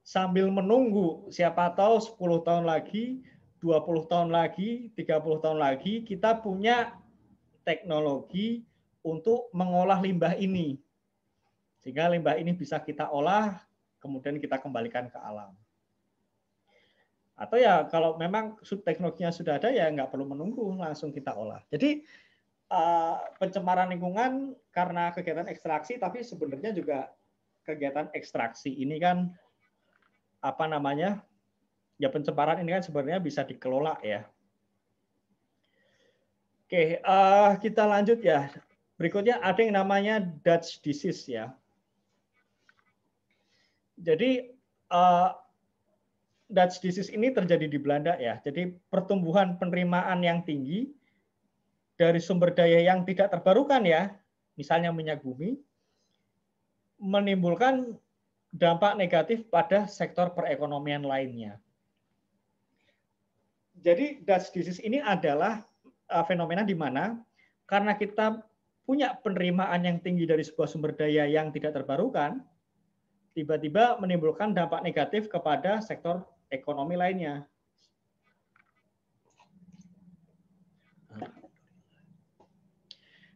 sambil menunggu siapa tahu 10 tahun lagi, 20 tahun lagi, 30 tahun lagi kita punya teknologi untuk mengolah limbah ini. Sehingga limbah ini bisa kita olah, kemudian kita kembalikan ke alam. Atau ya kalau memang teknologinya sudah ada ya nggak perlu menunggu, langsung kita olah. Jadi eh, pencemaran lingkungan karena kegiatan ekstraksi, tapi sebenarnya juga kegiatan ekstraksi ini kan apa namanya ya pencemaran ini kan sebenarnya bisa dikelola ya. Oke, uh, kita lanjut ya. Berikutnya ada yang namanya Dutch disease ya. Jadi uh, Dutch disease ini terjadi di Belanda ya. Jadi pertumbuhan penerimaan yang tinggi dari sumber daya yang tidak terbarukan ya, misalnya minyak bumi, menimbulkan dampak negatif pada sektor perekonomian lainnya. Jadi Dutch disease ini adalah eh, fenomena di mana karena kita punya penerimaan yang tinggi dari sebuah sumber daya yang tidak terbarukan, tiba-tiba menimbulkan dampak negatif kepada sektor ekonomi lainnya.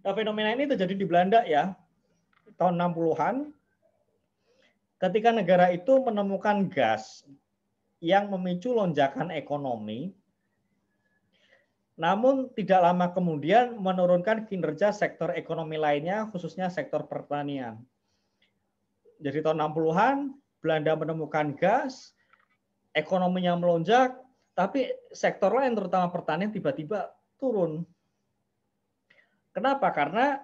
Nah, fenomena ini terjadi di Belanda ya, tahun 60-an, ketika negara itu menemukan gas yang memicu lonjakan ekonomi, namun tidak lama kemudian menurunkan kinerja sektor ekonomi lainnya, khususnya sektor pertanian. Jadi tahun 60-an, Belanda menemukan gas, ekonominya melonjak, tapi sektor lain terutama pertanian tiba-tiba turun. Kenapa? Karena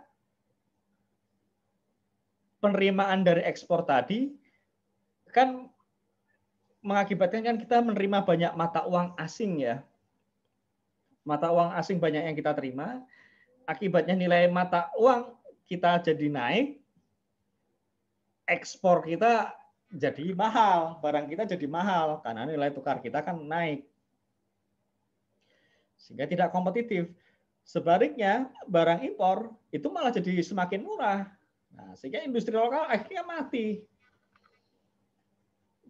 penerimaan dari ekspor tadi kan mengakibatkan kan kita menerima banyak mata uang asing ya. Mata uang asing banyak yang kita terima, akibatnya nilai mata uang kita jadi naik, ekspor kita jadi mahal, barang kita jadi mahal karena nilai tukar kita kan naik. Sehingga tidak kompetitif. Sebaliknya, barang impor itu malah jadi semakin murah. Nah, sehingga industri lokal akhirnya mati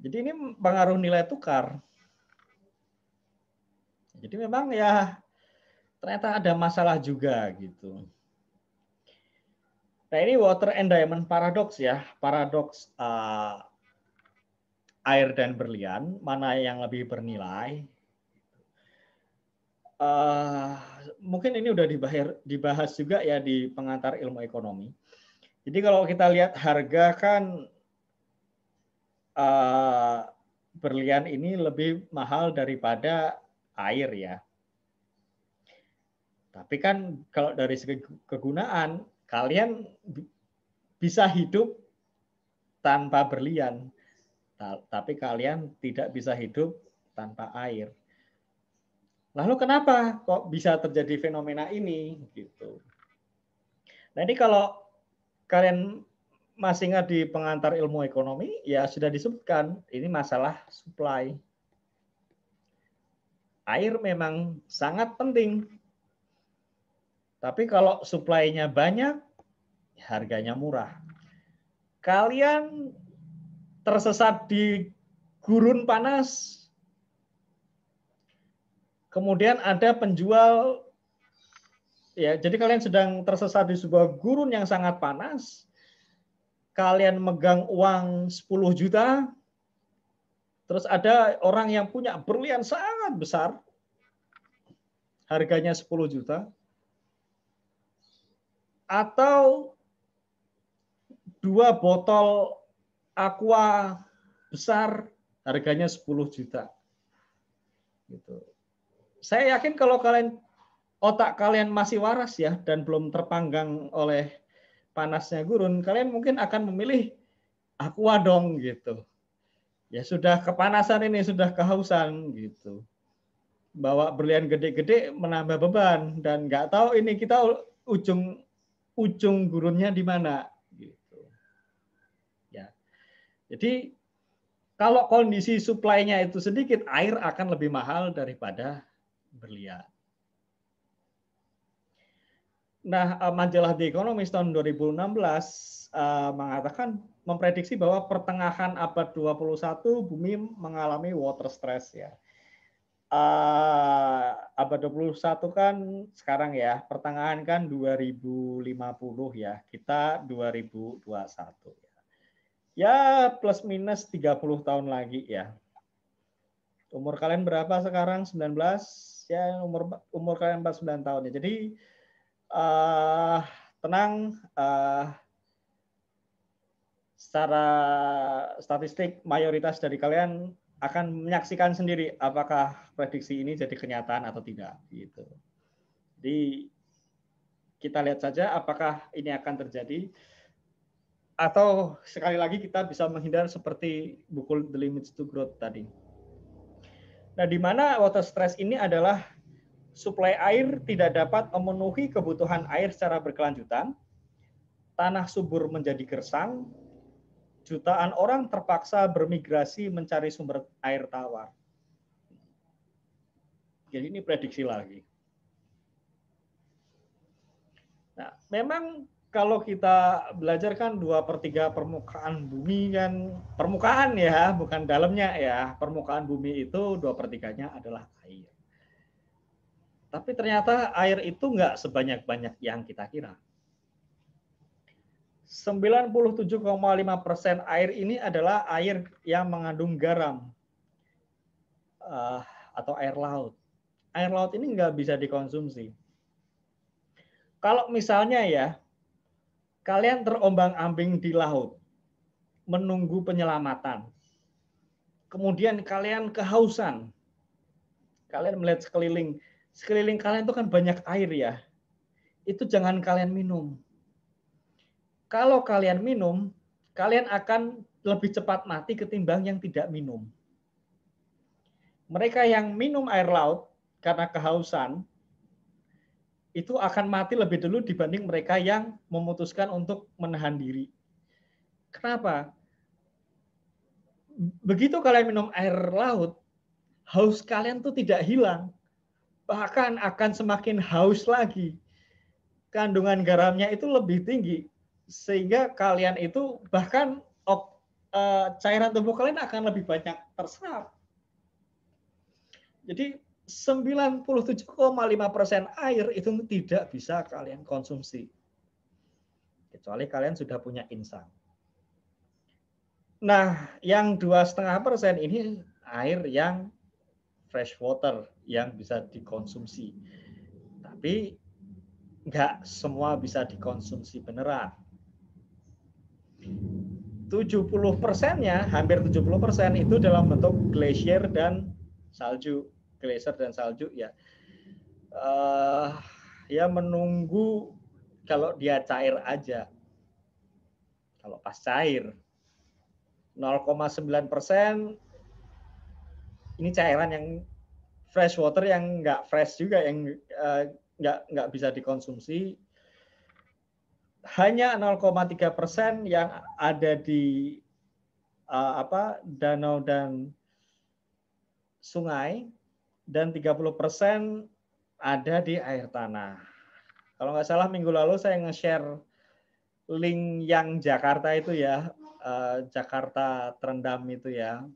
jadi ini pengaruh nilai tukar. Jadi memang ya ternyata ada masalah juga gitu. Nah ini water and diamond paradox ya, paradox uh, air dan berlian, mana yang lebih bernilai. Uh, mungkin ini udah dibahir, dibahas juga ya di pengantar ilmu ekonomi. Jadi kalau kita lihat harga kan Eh, berlian ini lebih mahal daripada air ya. Tapi kan kalau dari segi kegunaan, kalian bisa hidup tanpa berlian. Tapi kalian tidak bisa hidup tanpa air. Lalu kenapa kok bisa terjadi fenomena ini gitu? Nah ini kalau kalian Mas Inga di pengantar ilmu ekonomi ya sudah disebutkan ini masalah supply. Air memang sangat penting. Tapi kalau supply-nya banyak, ya harganya murah. Kalian tersesat di gurun panas, kemudian ada penjual ya jadi kalian sedang tersesat di sebuah gurun yang sangat panas kalian megang uang 10 juta, terus ada orang yang punya berlian sangat besar, harganya 10 juta, atau dua botol aqua besar harganya 10 juta. Gitu. Saya yakin kalau kalian otak kalian masih waras ya dan belum terpanggang oleh panasnya gurun, kalian mungkin akan memilih aqua dong gitu. Ya sudah kepanasan ini, sudah kehausan gitu. Bawa berlian gede-gede menambah beban dan nggak tahu ini kita ujung ujung gurunnya di mana gitu. Ya. Jadi kalau kondisi suplainya itu sedikit, air akan lebih mahal daripada berlian. Nah, eh, majalah The Economist tahun 2016 uh, eh, mengatakan memprediksi bahwa pertengahan abad 21 bumi mengalami water stress ya. Uh, abad 21 kan sekarang ya, pertengahan kan 2050 ya, kita 2021 ya. Ya plus minus 30 tahun lagi ya. Umur kalian berapa sekarang? 19? Ya umur umur kalian 49 tahun ya. Jadi uh, tenang. Uh, secara statistik mayoritas dari kalian akan menyaksikan sendiri apakah prediksi ini jadi kenyataan atau tidak gitu. Jadi kita lihat saja apakah ini akan terjadi atau sekali lagi kita bisa menghindar seperti buku The Limits to Growth tadi. Nah, di mana water stress ini adalah suplai air tidak dapat memenuhi kebutuhan air secara berkelanjutan, tanah subur menjadi gersang, jutaan orang terpaksa bermigrasi mencari sumber air tawar. Jadi ini prediksi lagi. Nah, memang kalau kita belajar kan dua per tiga permukaan bumi kan, permukaan ya, bukan dalamnya ya, permukaan bumi itu dua per tiganya adalah air. Tapi ternyata air itu nggak sebanyak-banyak yang kita kira. 97,5 persen air ini adalah air yang mengandung garam uh, atau air laut. Air laut ini nggak bisa dikonsumsi. Kalau misalnya ya, kalian terombang-ambing di laut, menunggu penyelamatan. Kemudian kalian kehausan. Kalian melihat sekeliling, sekeliling kalian itu kan banyak air ya. Itu jangan kalian minum. Kalau kalian minum, kalian akan lebih cepat mati ketimbang yang tidak minum. Mereka yang minum air laut karena kehausan itu akan mati lebih dulu dibanding mereka yang memutuskan untuk menahan diri. Kenapa? Begitu kalian minum air laut, haus kalian tuh tidak hilang, bahkan akan semakin haus lagi. Kandungan garamnya itu lebih tinggi sehingga kalian itu bahkan ok, e, eh, cairan tubuh kalian akan lebih banyak terserap. Jadi 97,5% air itu tidak bisa kalian konsumsi. Kecuali kalian sudah punya insang. Nah, yang dua setengah persen ini air yang fresh water yang bisa dikonsumsi. Tapi nggak semua bisa dikonsumsi beneran. 70 persennya, hampir 70 persen itu dalam bentuk glacier dan salju. Glacier dan salju ya. Uh, ya menunggu kalau dia cair aja. Kalau pas cair. 0,9 persen ini cairan yang fresh water yang nggak fresh juga yang uh, nggak bisa dikonsumsi hanya 0,3 persen yang ada di uh, apa danau dan sungai dan 30 persen ada di air tanah. Kalau nggak salah minggu lalu saya nge-share link yang Jakarta itu ya, eh, Jakarta terendam itu ya,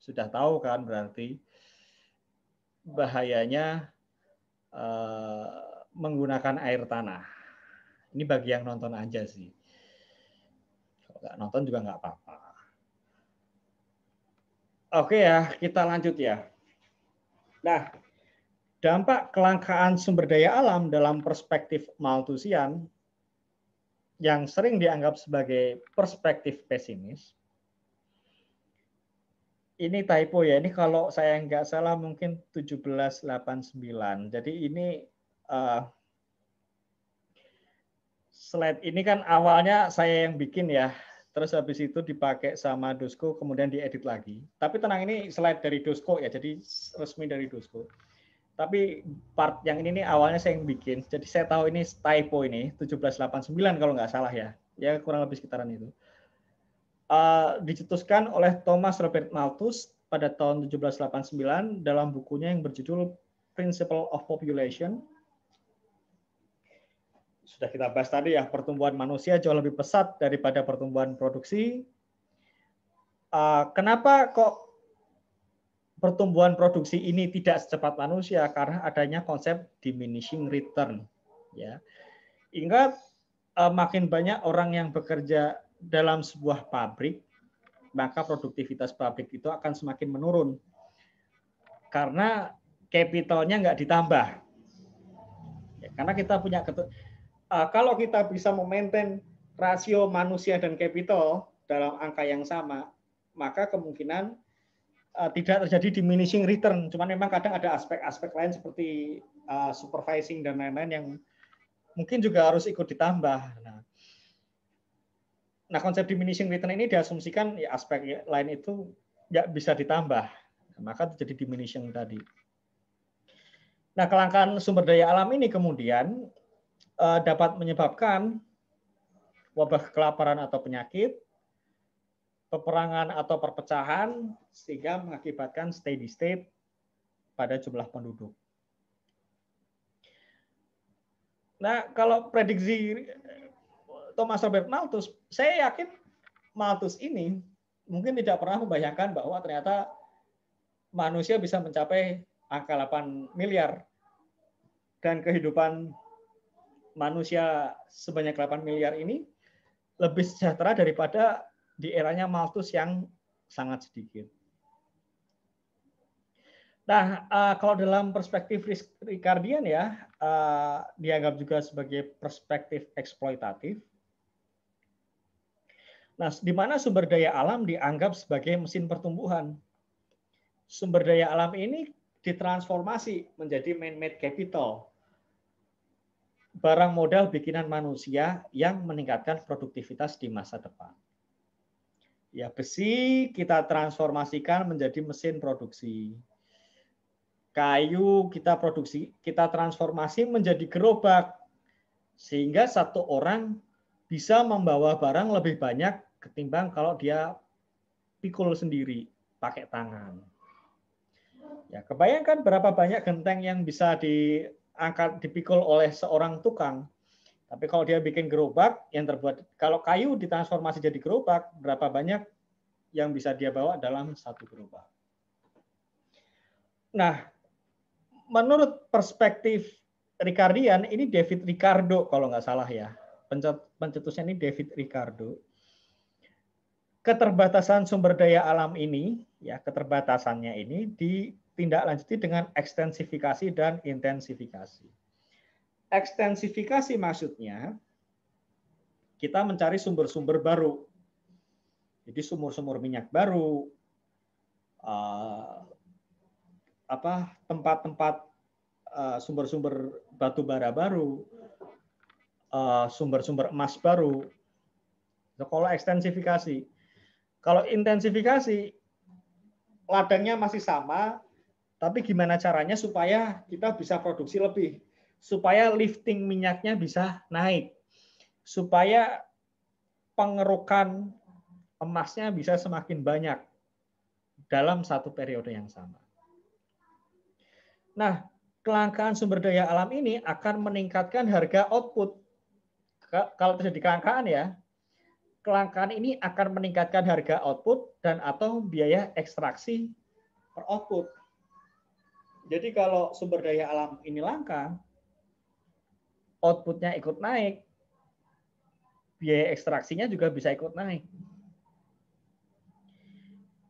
sudah tahu kan berarti bahayanya uh, menggunakan air tanah. Ini bagi yang nonton aja sih. Kalau nggak nonton juga nggak apa-apa. Oke ya, kita lanjut ya. Nah, dampak kelangkaan sumber daya alam dalam perspektif Malthusian yang sering dianggap sebagai perspektif pesimis ini typo ya. Ini kalau saya nggak salah mungkin 1789. Jadi ini uh, slide ini kan awalnya saya yang bikin ya. Terus habis itu dipakai sama Dosko, kemudian diedit lagi. Tapi tenang ini slide dari Dosko ya, jadi resmi dari Dosko. Tapi part yang ini nih awalnya saya yang bikin. Jadi saya tahu ini typo ini 1789 kalau nggak salah ya. Ya kurang lebih sekitaran itu. Eh, dicetuskan oleh Thomas Robert Malthus pada tahun 1789 dalam bukunya yang berjudul Principle of Population. Sudah kita bahas tadi ya, pertumbuhan manusia jauh lebih pesat daripada pertumbuhan produksi. Eh, kenapa kok pertumbuhan produksi ini tidak secepat manusia karena adanya konsep diminishing return ya ingat eh, makin banyak orang yang bekerja dalam sebuah pabrik, maka produktivitas pabrik itu akan semakin menurun. Karena kapitalnya nggak ditambah. Ya, karena kita punya uh, kalau kita bisa memaintain rasio manusia dan kapital dalam angka yang sama, maka kemungkinan uh, tidak terjadi diminishing return. Cuman memang kadang ada aspek-aspek lain seperti uh, supervising dan lain-lain yang mungkin juga harus ikut ditambah. Nah, Nah, konsep diminishing return ini diasumsikan ya aspek lain itu nggak bisa ditambah. Maka jadi diminishing tadi. Nah, kelangkaan sumber daya alam ini kemudian eh, dapat menyebabkan wabah kelaparan atau penyakit, peperangan atau perpecahan, sehingga mengakibatkan steady state pada jumlah penduduk. Nah, kalau prediksi Thomas Robert Malthus, saya yakin Malthus ini mungkin tidak pernah membayangkan bahwa ternyata manusia bisa mencapai angka 8 miliar dan kehidupan manusia sebanyak 8 miliar ini lebih sejahtera daripada di eranya Malthus yang sangat sedikit. Nah, eh, kalau dalam perspektif Ricardian ya, eh, dianggap juga sebagai perspektif eksploitatif. Nah, di mana sumber daya alam dianggap sebagai mesin pertumbuhan. Sumber daya alam ini ditransformasi menjadi man-made capital. Barang modal bikinan manusia yang meningkatkan produktivitas di masa depan. Ya, besi kita transformasikan menjadi mesin produksi. Kayu kita produksi, kita transformasi menjadi gerobak. Sehingga satu orang bisa membawa barang lebih banyak ketimbang kalau dia pikul sendiri pakai tangan. Ya, kebayangkan berapa banyak genteng yang bisa diangkat dipikul oleh seorang tukang. Tapi kalau dia bikin gerobak yang terbuat kalau kayu ditransformasi jadi gerobak, berapa banyak yang bisa dia bawa dalam satu gerobak. Nah, menurut perspektif Ricardian, ini David Ricardo kalau nggak salah ya. Pencetusnya ini David Ricardo keterbatasan sumber daya alam ini, ya keterbatasannya ini ditindaklanjuti dengan ekstensifikasi dan intensifikasi. Ekstensifikasi maksudnya kita mencari sumber-sumber baru. Jadi sumur-sumur minyak baru, eh, apa tempat-tempat eh, sumber-sumber batu bara baru, eh, sumber-sumber emas baru. Nah, kalau ekstensifikasi, kalau intensifikasi ladangnya masih sama, tapi gimana caranya supaya kita bisa produksi lebih, supaya lifting minyaknya bisa naik, supaya pengerukan emasnya bisa semakin banyak dalam satu periode yang sama. Nah, kelangkaan sumber daya alam ini akan meningkatkan harga output. Kalau terjadi kelangkaan ya, kelangkaan ini akan meningkatkan harga output dan atau biaya ekstraksi per output. Jadi kalau sumber daya alam ini langka, outputnya ikut naik, biaya ekstraksinya juga bisa ikut naik.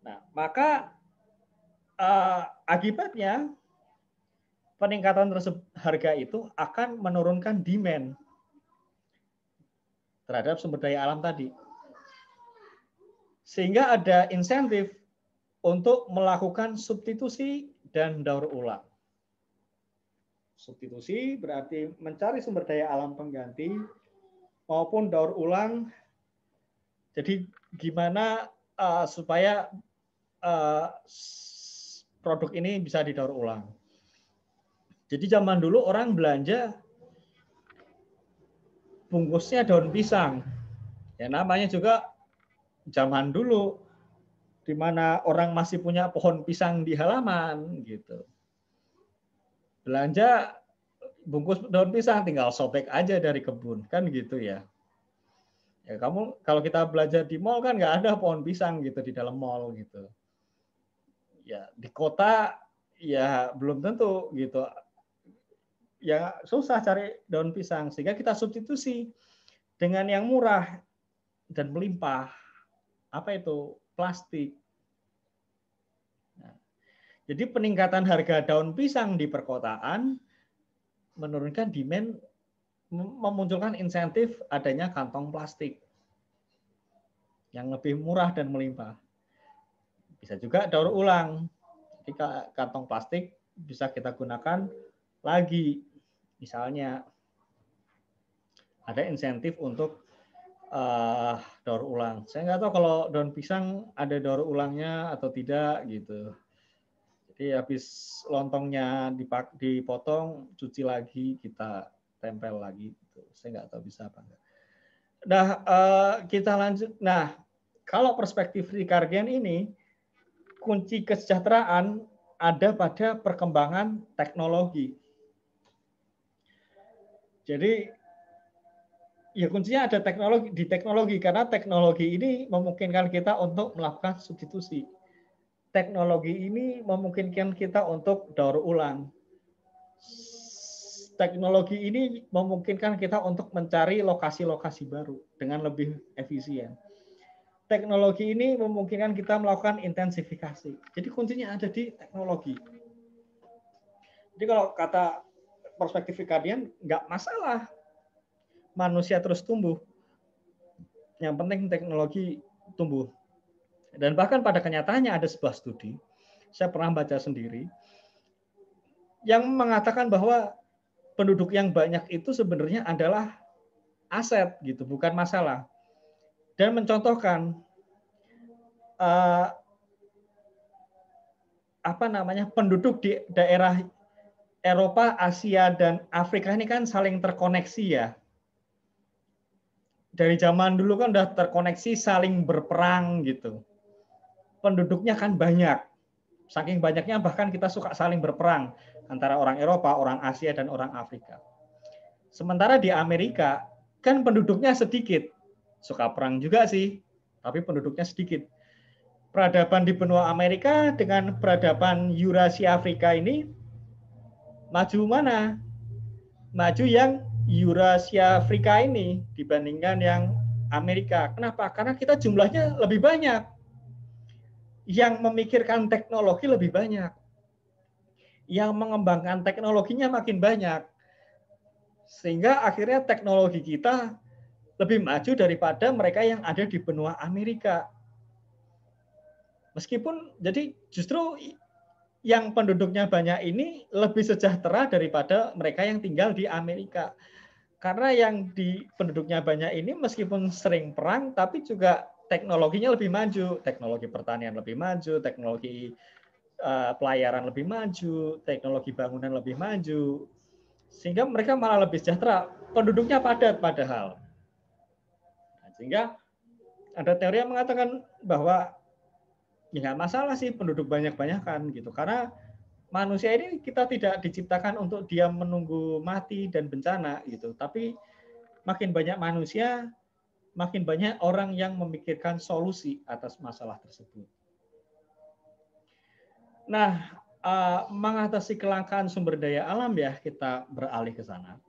Nah, maka uh, akibatnya peningkatan harga itu akan menurunkan demand terhadap sumber daya alam tadi. Sehingga ada insentif untuk melakukan substitusi dan daur ulang. Substitusi berarti mencari sumber daya alam pengganti maupun daur ulang. Jadi gimana uh, supaya uh, produk ini bisa didaur ulang. Jadi zaman dulu orang belanja bungkusnya daun pisang. Ya namanya juga zaman dulu di mana orang masih punya pohon pisang di halaman gitu. Belanja bungkus daun pisang tinggal sobek aja dari kebun kan gitu ya. Ya kamu kalau kita belajar di mall kan nggak ada pohon pisang gitu di dalam mall gitu. Ya di kota ya belum tentu gitu ya susah cari daun pisang sehingga kita substitusi dengan yang murah dan melimpah apa itu plastik. Nah, jadi peningkatan harga daun pisang di perkotaan menurunkan demand memunculkan insentif adanya kantong plastik yang lebih murah dan melimpah. Bisa juga daur ulang. ketika kantong plastik bisa kita gunakan lagi Misalnya ada insentif untuk uh, daur ulang. Saya nggak tahu kalau daun pisang ada daur ulangnya atau tidak gitu. Jadi habis lontongnya dipak dipotong, cuci lagi, kita tempel lagi. Gitu. Saya nggak tahu bisa apa enggak. Nah, uh, kita lanjut. Nah, kalau perspektif Ricardian ini, kunci kesejahteraan ada pada perkembangan teknologi. Jadi ya kuncinya ada teknologi di teknologi karena teknologi ini memungkinkan kita untuk melakukan substitusi. Teknologi ini memungkinkan kita untuk daur ulang. Teknologi ini memungkinkan kita untuk mencari lokasi-lokasi baru dengan lebih efisien. Teknologi ini memungkinkan kita melakukan intensifikasi. Jadi kuncinya ada di teknologi. Jadi kalau kata perspektif Ricardian nggak masalah manusia terus tumbuh. Yang penting teknologi tumbuh. Dan bahkan pada kenyataannya ada sebuah studi, saya pernah baca sendiri, yang mengatakan bahwa penduduk yang banyak itu sebenarnya adalah aset gitu, bukan masalah. Dan mencontohkan uh, apa namanya penduduk di daerah Eropa, Asia, dan Afrika ini kan saling terkoneksi ya. Dari zaman dulu kan udah terkoneksi saling berperang gitu. Penduduknya kan banyak. Saking banyaknya bahkan kita suka saling berperang antara orang Eropa, orang Asia, dan orang Afrika. Sementara di Amerika kan penduduknya sedikit. Suka perang juga sih, tapi penduduknya sedikit. Peradaban di benua Amerika dengan peradaban Eurasia Afrika ini maju mana? Maju yang Eurasia Afrika ini dibandingkan yang Amerika. Kenapa? Karena kita jumlahnya lebih banyak. Yang memikirkan teknologi lebih banyak. Yang mengembangkan teknologinya makin banyak. Sehingga akhirnya teknologi kita lebih maju daripada mereka yang ada di benua Amerika. Meskipun jadi justru yang penduduknya banyak ini lebih sejahtera daripada mereka yang tinggal di Amerika. Karena yang di penduduknya banyak ini meskipun sering perang tapi juga teknologinya lebih maju, teknologi pertanian lebih maju, teknologi eh, pelayaran lebih maju, teknologi bangunan lebih maju. Sehingga mereka malah lebih sejahtera, penduduknya padat padahal. Nah, sehingga ada teori yang mengatakan bahwa Ya, nggak masalah sih penduduk banyak-banyakan gitu karena manusia ini kita tidak diciptakan untuk diam menunggu mati dan bencana gitu tapi makin banyak manusia makin banyak orang yang memikirkan solusi atas masalah tersebut nah eh, mengatasi kelangkaan sumber daya alam ya kita beralih ke sana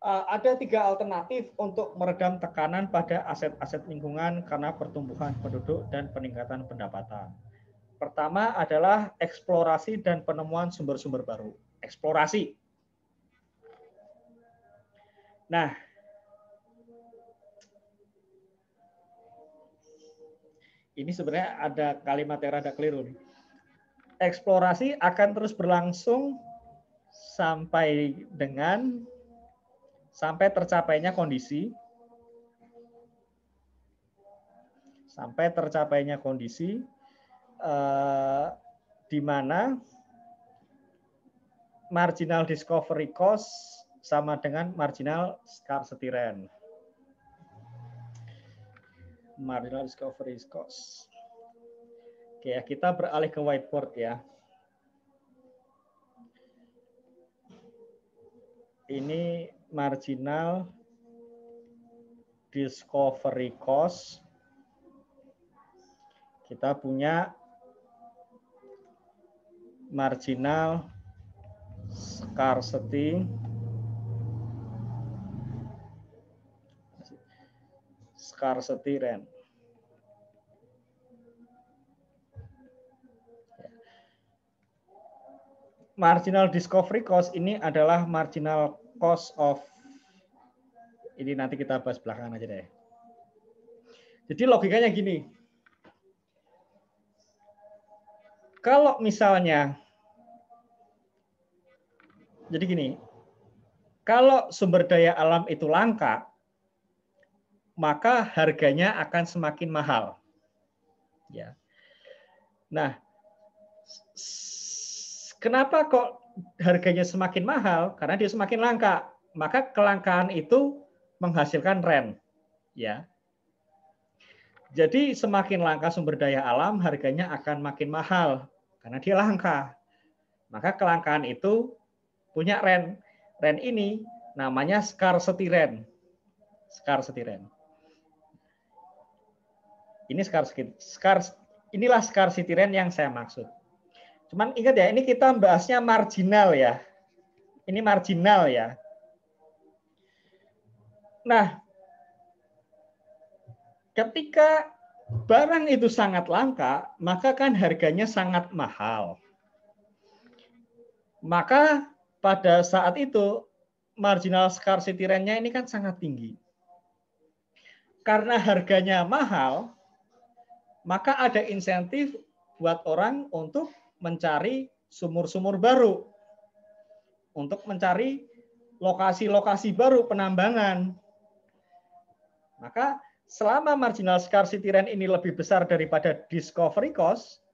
Eh, ada tiga alternatif untuk meredam tekanan pada aset-aset lingkungan karena pertumbuhan penduduk dan peningkatan pendapatan. Pertama adalah eksplorasi dan penemuan sumber-sumber baru. Eksplorasi. Nah, ini sebenarnya ada kalimat yang rada keliru Eksplorasi akan terus berlangsung sampai dengan sampai tercapainya kondisi sampai tercapainya kondisi eh, di mana marginal discovery cost sama dengan marginal scarcity rent. Marginal discovery cost. Oke, ya, kita beralih ke whiteboard ya. Ini marginal discovery cost kita punya marginal scarcity scarcity rent ya. marginal discovery cost ini adalah marginal cost of ini nanti kita bahas belakangan aja deh. Jadi logikanya gini. Kalau misalnya jadi gini, kalau sumber daya alam itu langka, maka harganya akan semakin mahal. Ya. Nah, kenapa kok harganya semakin mahal karena dia semakin langka, maka kelangkaan itu menghasilkan rent, ya. Jadi semakin langka sumber daya alam, harganya akan makin mahal karena dia langka. Maka kelangkaan itu punya rent. Rent ini namanya scarcity rent. Scarcity rent. Ini scarcity, scar, inilah scarcity rent yang saya maksud. Cuman ingat ya, ini kita bahasnya marginal ya. Ini marginal ya. Nah, ketika barang itu sangat langka, maka kan harganya sangat mahal. Maka pada saat itu marginal scarcity rate-nya ini kan sangat tinggi. Karena harganya mahal, maka ada insentif buat orang untuk mencari sumur-sumur baru, untuk mencari lokasi-lokasi baru penambangan. Maka selama marginal scarcity rent ini lebih besar daripada discovery cost,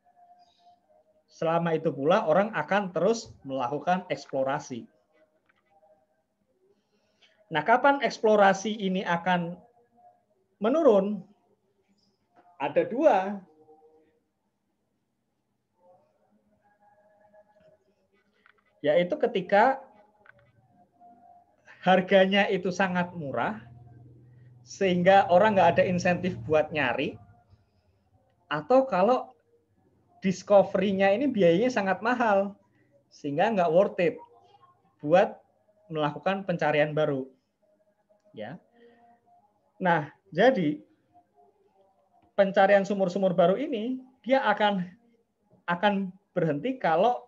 selama itu pula orang akan terus melakukan eksplorasi. Nah, kapan eksplorasi ini akan menurun? Ada dua yaitu ketika harganya itu sangat murah sehingga orang nggak ada insentif buat nyari atau kalau discovery-nya ini biayanya sangat mahal sehingga nggak worth it buat melakukan pencarian baru ya nah jadi pencarian sumur-sumur baru ini dia akan akan berhenti kalau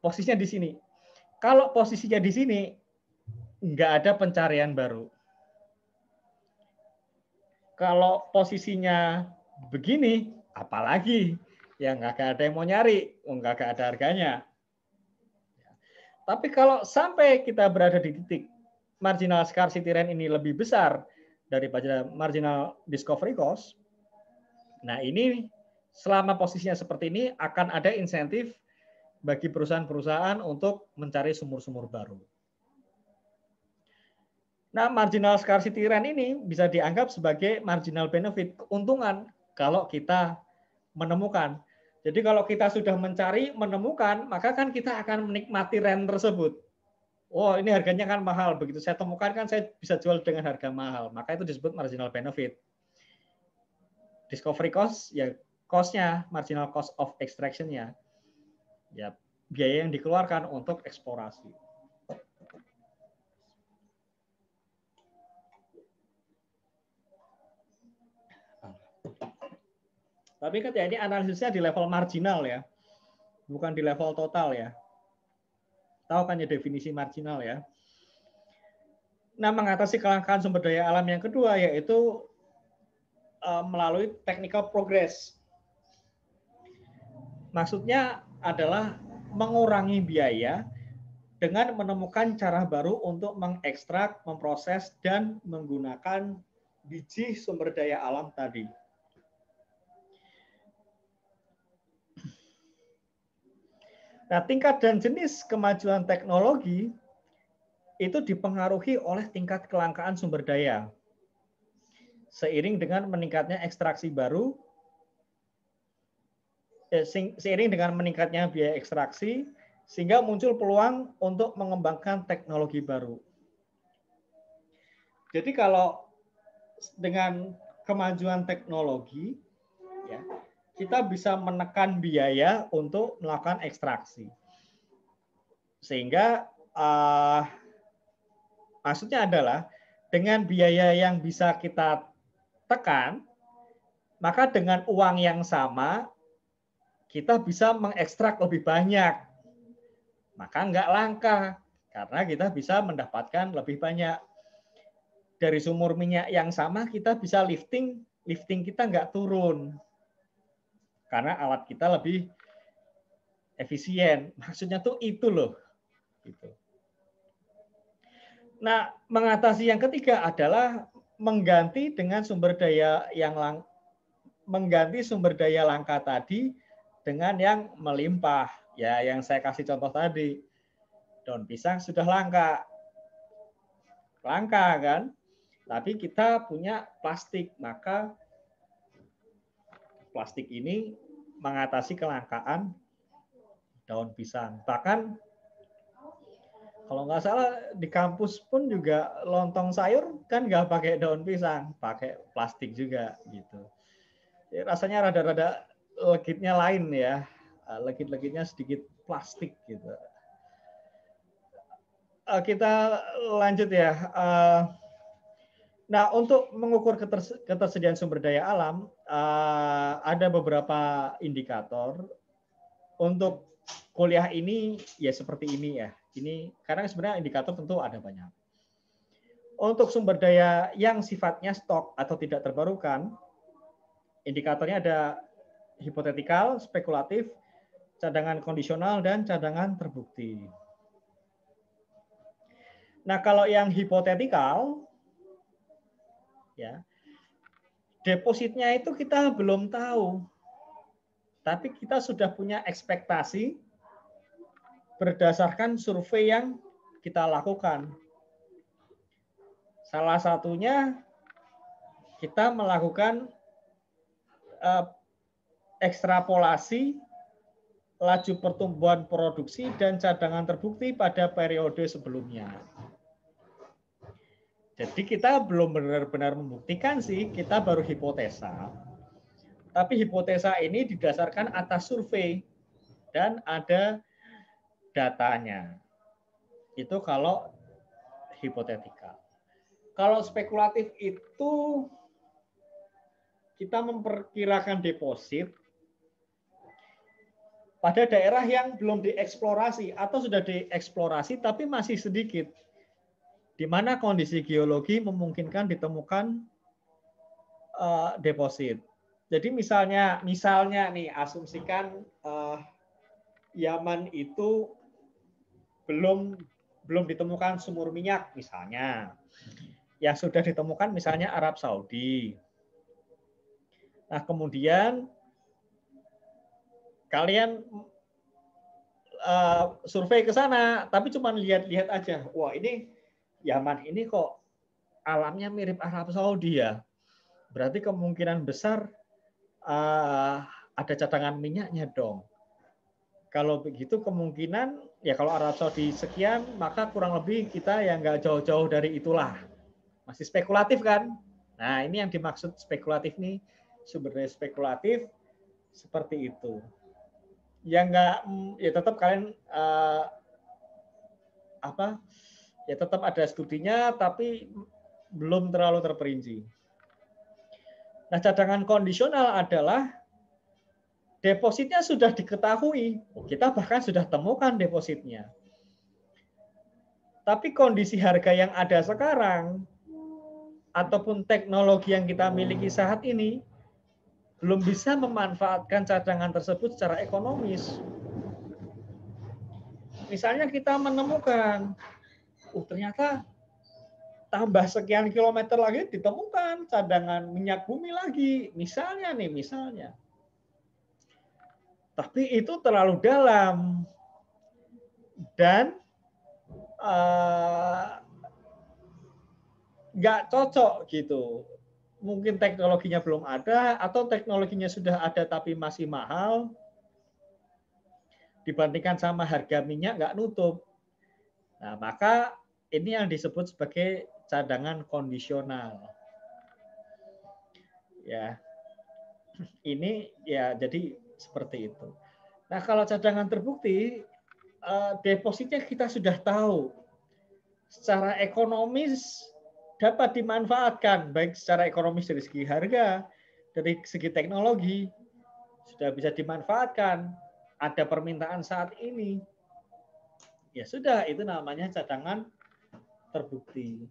posisinya di sini. Kalau posisinya di sini, nggak ada pencarian baru. Kalau posisinya begini, apalagi yang nggak ada yang mau nyari, nggak ada harganya. Tapi kalau sampai kita berada di titik marginal scarcity rate ini lebih besar daripada marginal discovery cost, nah ini selama posisinya seperti ini akan ada insentif bagi perusahaan-perusahaan untuk mencari sumur-sumur baru. Nah, marginal scarcity rent ini bisa dianggap sebagai marginal benefit, keuntungan kalau kita menemukan. Jadi kalau kita sudah mencari, menemukan, maka kan kita akan menikmati rent tersebut. Oh, ini harganya kan mahal. Begitu saya temukan kan saya bisa jual dengan harga mahal. Maka itu disebut marginal benefit. Discovery cost ya cost-nya, marginal cost of extraction-nya ya biaya yang dikeluarkan untuk eksplorasi. Tapi kan ya ini analisisnya di level marginal ya, bukan di level total ya. Tahu kan ya definisi marginal ya. Nah mengatasi kelangkaan sumber daya alam yang kedua yaitu eh, melalui technical progress. Maksudnya adalah mengurangi biaya dengan menemukan cara baru untuk mengekstrak, memproses, dan menggunakan biji sumber daya alam tadi. Nah, tingkat dan jenis kemajuan teknologi itu dipengaruhi oleh tingkat kelangkaan sumber daya. Seiring dengan meningkatnya ekstraksi baru, Eh, seiring dengan meningkatnya biaya ekstraksi, sehingga muncul peluang untuk mengembangkan teknologi baru. Jadi kalau dengan kemajuan teknologi, ya, kita bisa menekan biaya untuk melakukan ekstraksi. Sehingga uh, maksudnya adalah dengan biaya yang bisa kita tekan, maka dengan uang yang sama kita bisa mengekstrak lebih banyak. Maka enggak langka, karena kita bisa mendapatkan lebih banyak. Dari sumur minyak yang sama, kita bisa lifting, lifting kita enggak turun. Karena alat kita lebih efisien. Maksudnya tuh itu loh. Gitu. Nah, mengatasi yang ketiga adalah mengganti dengan sumber daya yang lang mengganti sumber daya langka tadi dengan yang melimpah. Ya, yang saya kasih contoh tadi. Daun pisang sudah langka. Langka kan? Tapi kita punya plastik, maka plastik ini mengatasi kelangkaan daun pisang. Bahkan kalau nggak salah di kampus pun juga lontong sayur kan nggak pakai daun pisang, pakai plastik juga gitu. Ya, rasanya rada-rada legitnya lain ya. Eh, legit-legitnya sedikit plastik gitu. Eh, kita lanjut ya. Eh, nah, untuk mengukur ketersediaan sumber daya alam, ada beberapa indikator. Untuk kuliah ini ya seperti ini ya. Ini karena sebenarnya indikator tentu ada banyak. Untuk sumber daya yang sifatnya stok atau tidak terbarukan, indikatornya ada hipotetikal, spekulatif, cadangan kondisional, dan cadangan terbukti. Nah, kalau yang hipotetikal, ya, depositnya itu kita belum tahu. Tapi kita sudah punya ekspektasi berdasarkan survei yang kita lakukan. Salah satunya kita melakukan eh, ekstrapolasi laju pertumbuhan produksi dan cadangan terbukti pada periode sebelumnya. Jadi kita belum benar-benar membuktikan sih, kita baru hipotesa. Tapi hipotesa ini didasarkan atas survei dan ada datanya. Itu kalau hipotetika. Kalau spekulatif itu kita memperkirakan deposit pada daerah yang belum dieksplorasi atau sudah dieksplorasi tapi masih sedikit, di mana kondisi geologi memungkinkan ditemukan uh, deposit. Jadi misalnya, misalnya nih asumsikan uh, Yaman itu belum belum ditemukan sumur minyak misalnya, yang sudah ditemukan misalnya Arab Saudi. Nah kemudian kalian uh, survei ke sana, tapi cuma lihat-lihat aja. Wah ini Yaman ini kok alamnya mirip Arab Saudi ya. Berarti kemungkinan besar uh, ada cadangan minyaknya dong. Kalau begitu kemungkinan ya kalau Arab Saudi sekian maka kurang lebih kita yang nggak jauh-jauh dari itulah. Masih spekulatif kan? Nah ini yang dimaksud spekulatif nih sumbernya spekulatif seperti itu ya nggak ya tetap kalian uh, apa ya tetap ada studinya tapi belum terlalu terperinci. Nah cadangan kondisional adalah depositnya sudah diketahui, kita bahkan sudah temukan depositnya. Tapi kondisi harga yang ada sekarang ataupun teknologi yang kita miliki saat ini belum bisa memanfaatkan cadangan tersebut secara ekonomis. Misalnya kita menemukan, uh ternyata tambah sekian kilometer lagi ditemukan cadangan minyak bumi lagi, misalnya nih, misalnya. Tapi itu terlalu dalam dan eh, nggak uh, cocok gitu mungkin teknologinya belum ada atau teknologinya sudah ada tapi masih mahal dibandingkan sama harga minyak nggak nutup. Nah, maka ini yang disebut sebagai cadangan kondisional. Ya. Ini ya jadi seperti itu. Nah, kalau cadangan terbukti eh, depositnya kita sudah tahu secara ekonomis dapat dimanfaatkan baik secara ekonomis dari segi harga, dari segi teknologi sudah bisa dimanfaatkan. Ada permintaan saat ini. Ya sudah, itu namanya cadangan terbukti.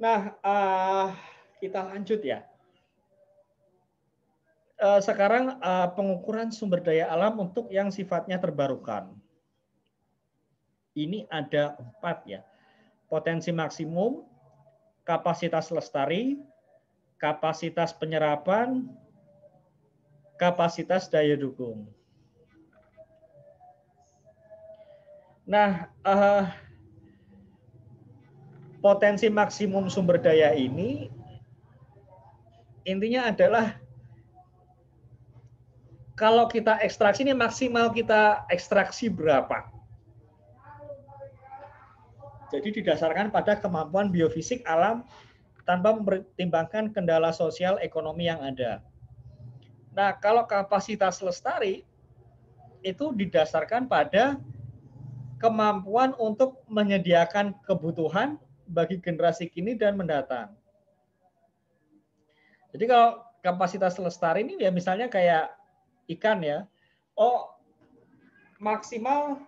Nah, uh, kita lanjut ya. Uh, sekarang uh, pengukuran sumber daya alam untuk yang sifatnya terbarukan ini ada empat ya. Potensi maksimum, kapasitas lestari, kapasitas penyerapan, kapasitas daya dukung. Nah, uh, potensi maksimum sumber daya ini intinya adalah kalau kita ekstraksi ini maksimal kita ekstraksi berapa? Jadi didasarkan pada kemampuan biofisik alam tanpa mempertimbangkan kendala sosial ekonomi yang ada. Nah, kalau kapasitas lestari itu didasarkan pada kemampuan untuk menyediakan kebutuhan bagi generasi kini dan mendatang. Jadi kalau kapasitas lestari ini ya misalnya kayak ikan ya. Oh, maksimal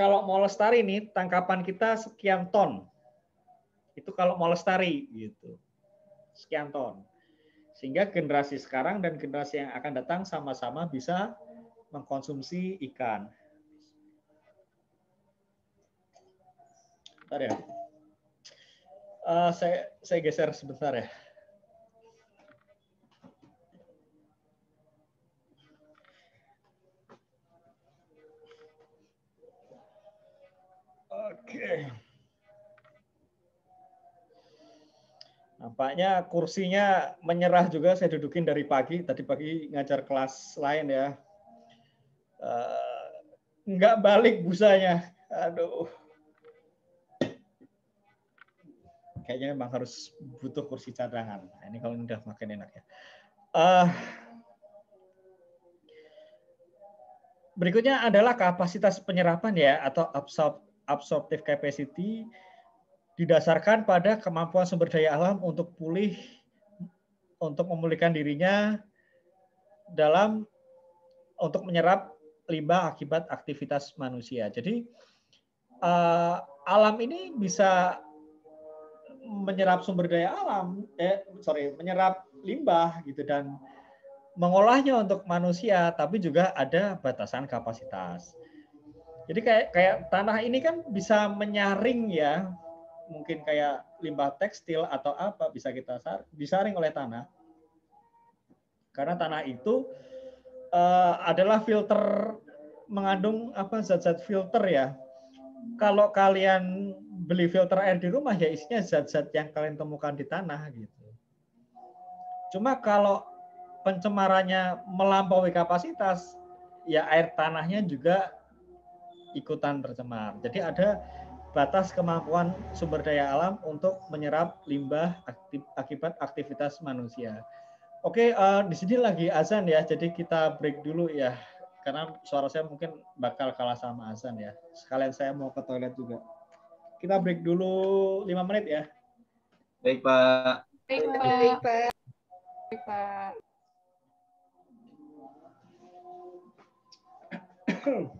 kalau mau lestari nih tangkapan kita sekian ton. Itu kalau mau lestari gitu. Sekian ton. Sehingga generasi sekarang dan generasi yang akan datang sama-sama bisa mengkonsumsi ikan. Bentar ya. Uh, saya saya geser sebentar ya. Oke. Nampaknya kursinya menyerah juga saya dudukin dari pagi. Tadi pagi ngajar kelas lain ya. Enggak eh, balik busanya. Aduh. Kayaknya memang harus butuh kursi cadangan. Nah, ini kalau udah makin enak ya. Uh, berikutnya adalah kapasitas penyerapan ya atau absorb absorptive capacity didasarkan pada kemampuan sumber daya alam untuk pulih untuk memulihkan dirinya dalam untuk menyerap limbah akibat aktivitas manusia. Jadi uh, alam ini bisa menyerap sumber daya alam, eh sorry, menyerap limbah gitu dan mengolahnya untuk manusia, tapi juga ada batasan kapasitas. Jadi kayak kayak tanah ini kan bisa menyaring ya, mungkin kayak limbah tekstil atau apa bisa kita disaring oleh tanah. Karena tanah itu uh, adalah filter mengandung apa zat-zat filter ya. Kalau kalian beli filter air di rumah ya isinya zat-zat yang kalian temukan di tanah gitu. Cuma kalau pencemarannya melampaui kapasitas, ya air tanahnya juga ikutan tercemar. Jadi ada batas kemampuan sumber daya alam untuk menyerap limbah aktif, akibat aktivitas manusia. Oke, uh, di sini lagi azan ya, jadi kita break dulu ya, karena suara saya mungkin bakal kalah sama azan ya. Sekalian saya mau ke toilet juga. Kita break dulu lima menit ya. Baik Pak. Baik Pak. Baik Pak. Baik, Pak.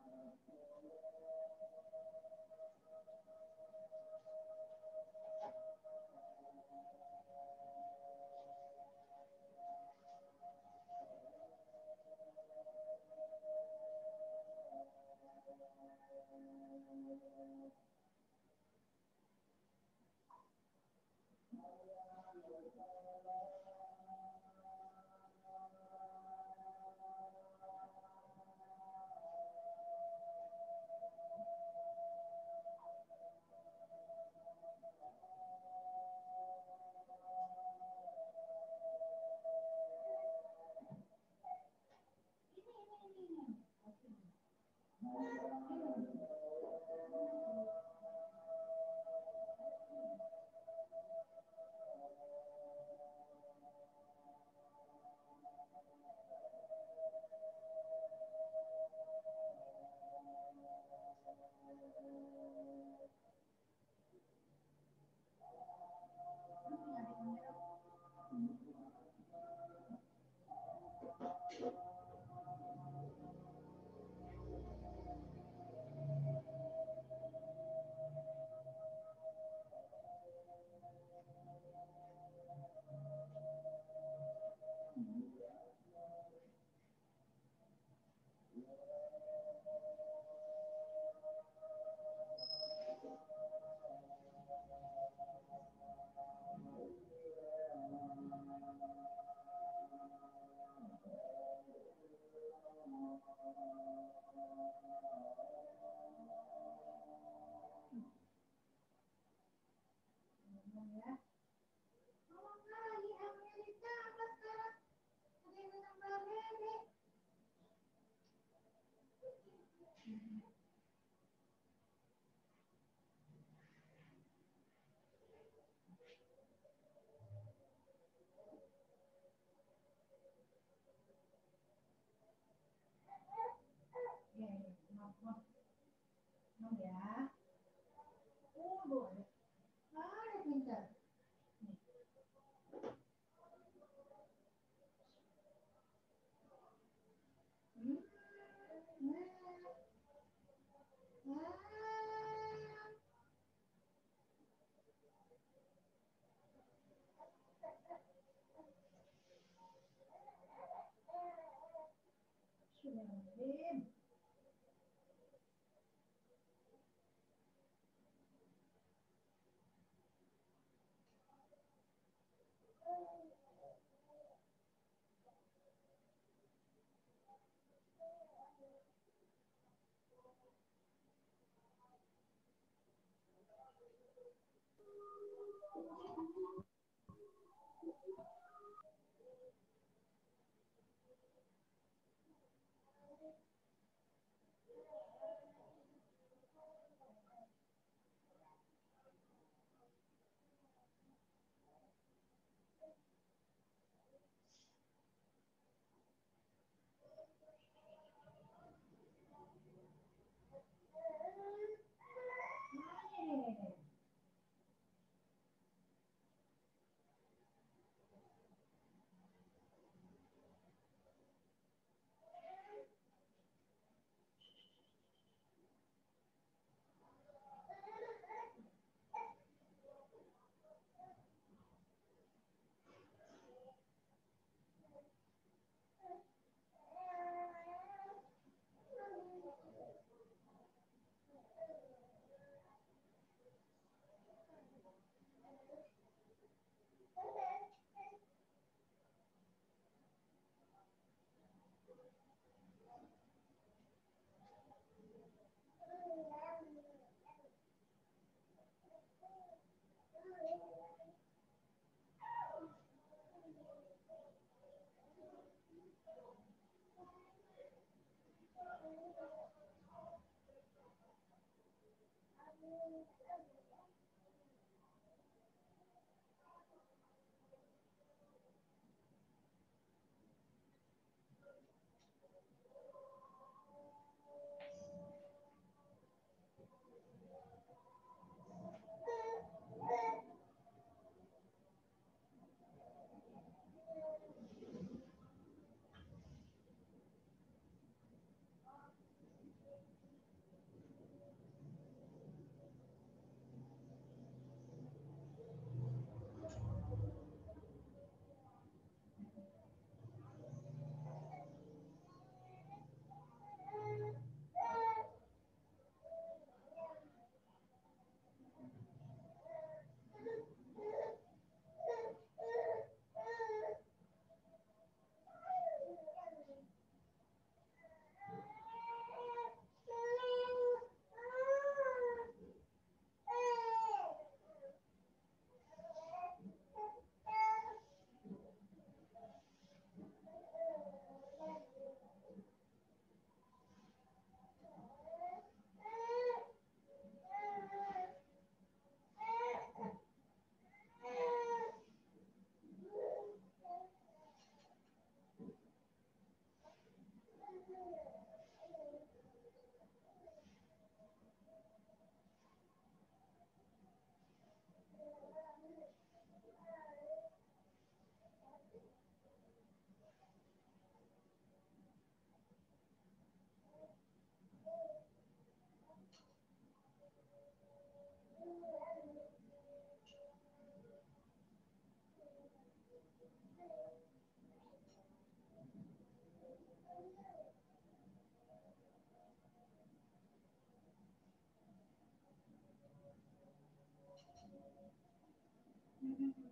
Mm-hmm.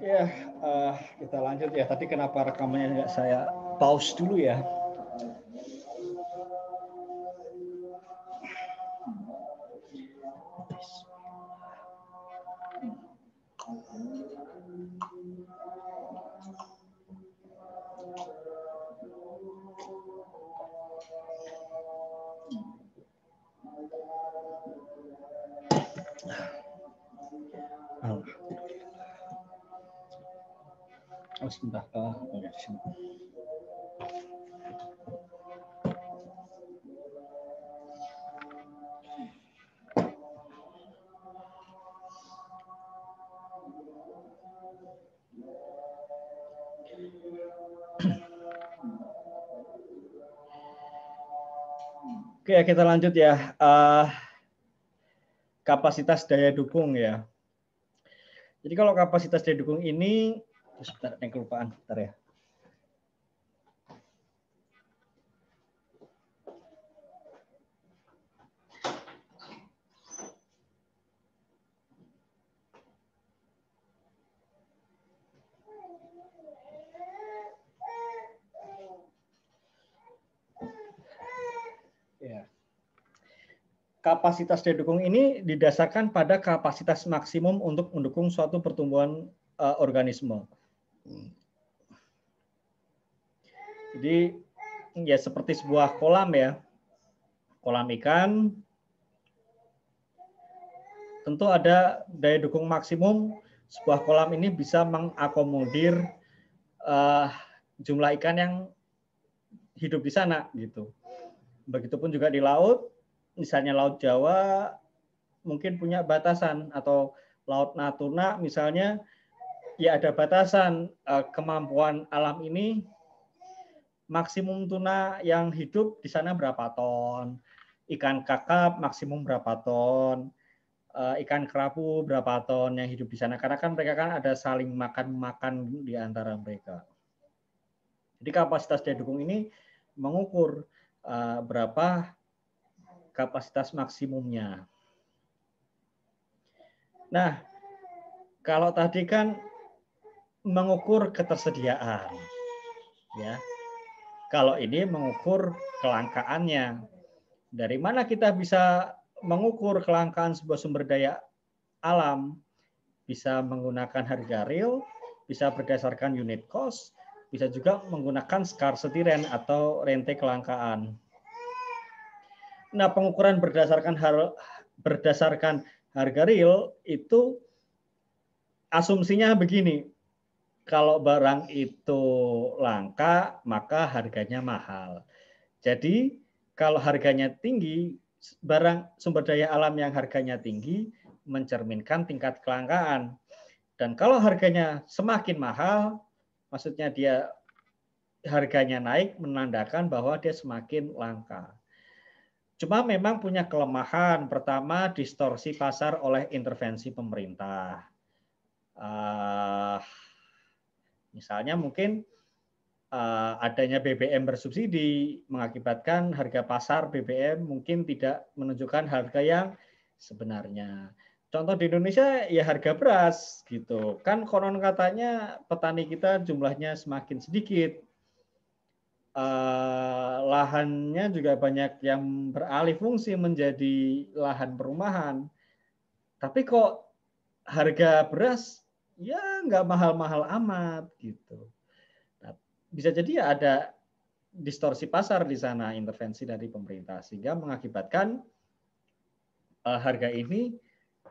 Ya, uh, kita lanjut ya. Tadi kenapa rekamannya nggak saya pause dulu ya? kita lanjut ya. Uh, kapasitas daya dukung ya. Jadi kalau kapasitas daya dukung ini sebentar yang kelupaan, sebentar ya. kapasitas daya dukung ini didasarkan pada kapasitas maksimum untuk mendukung suatu pertumbuhan uh, organisme. Jadi ya seperti sebuah kolam ya, kolam ikan. Tentu ada daya dukung maksimum. Sebuah kolam ini bisa mengakomodir uh, jumlah ikan yang hidup di sana gitu. Begitupun juga di laut, misalnya Laut Jawa mungkin punya batasan atau Laut Natuna misalnya ya ada batasan eh, kemampuan alam ini maksimum tuna yang hidup di sana berapa ton, ikan kakap maksimum berapa ton, eh, ikan kerapu berapa ton yang hidup di sana. Karena kan mereka kan ada saling makan-makan di antara mereka. Jadi kapasitas daya dukung ini mengukur eh, berapa kapasitas maksimumnya. Nah, kalau tadi kan mengukur ketersediaan. Ya. Kalau ini mengukur kelangkaannya. Dari mana kita bisa mengukur kelangkaan sebuah sumber daya alam? Bisa menggunakan harga real, bisa berdasarkan unit cost, bisa juga menggunakan scarcity rent atau rente kelangkaan nah pengukuran berdasarkan har, berdasarkan harga real itu asumsinya begini. Kalau barang itu langka, maka harganya mahal. Jadi kalau harganya tinggi, barang sumber daya alam yang harganya tinggi mencerminkan tingkat kelangkaan. Dan kalau harganya semakin mahal, maksudnya dia harganya naik menandakan bahwa dia semakin langka. Cuma memang punya kelemahan. Pertama, distorsi pasar oleh intervensi pemerintah. Uh, misalnya mungkin uh, adanya BBM bersubsidi mengakibatkan harga pasar BBM mungkin tidak menunjukkan harga yang sebenarnya. Contoh di Indonesia ya harga beras gitu. Kan konon katanya petani kita jumlahnya semakin sedikit uh, lahannya juga banyak yang beralih fungsi menjadi lahan perumahan. Tapi kok harga beras ya nggak mahal-mahal amat gitu. Nah, bisa jadi ya ada distorsi pasar di sana intervensi dari pemerintah sehingga mengakibatkan uh, harga ini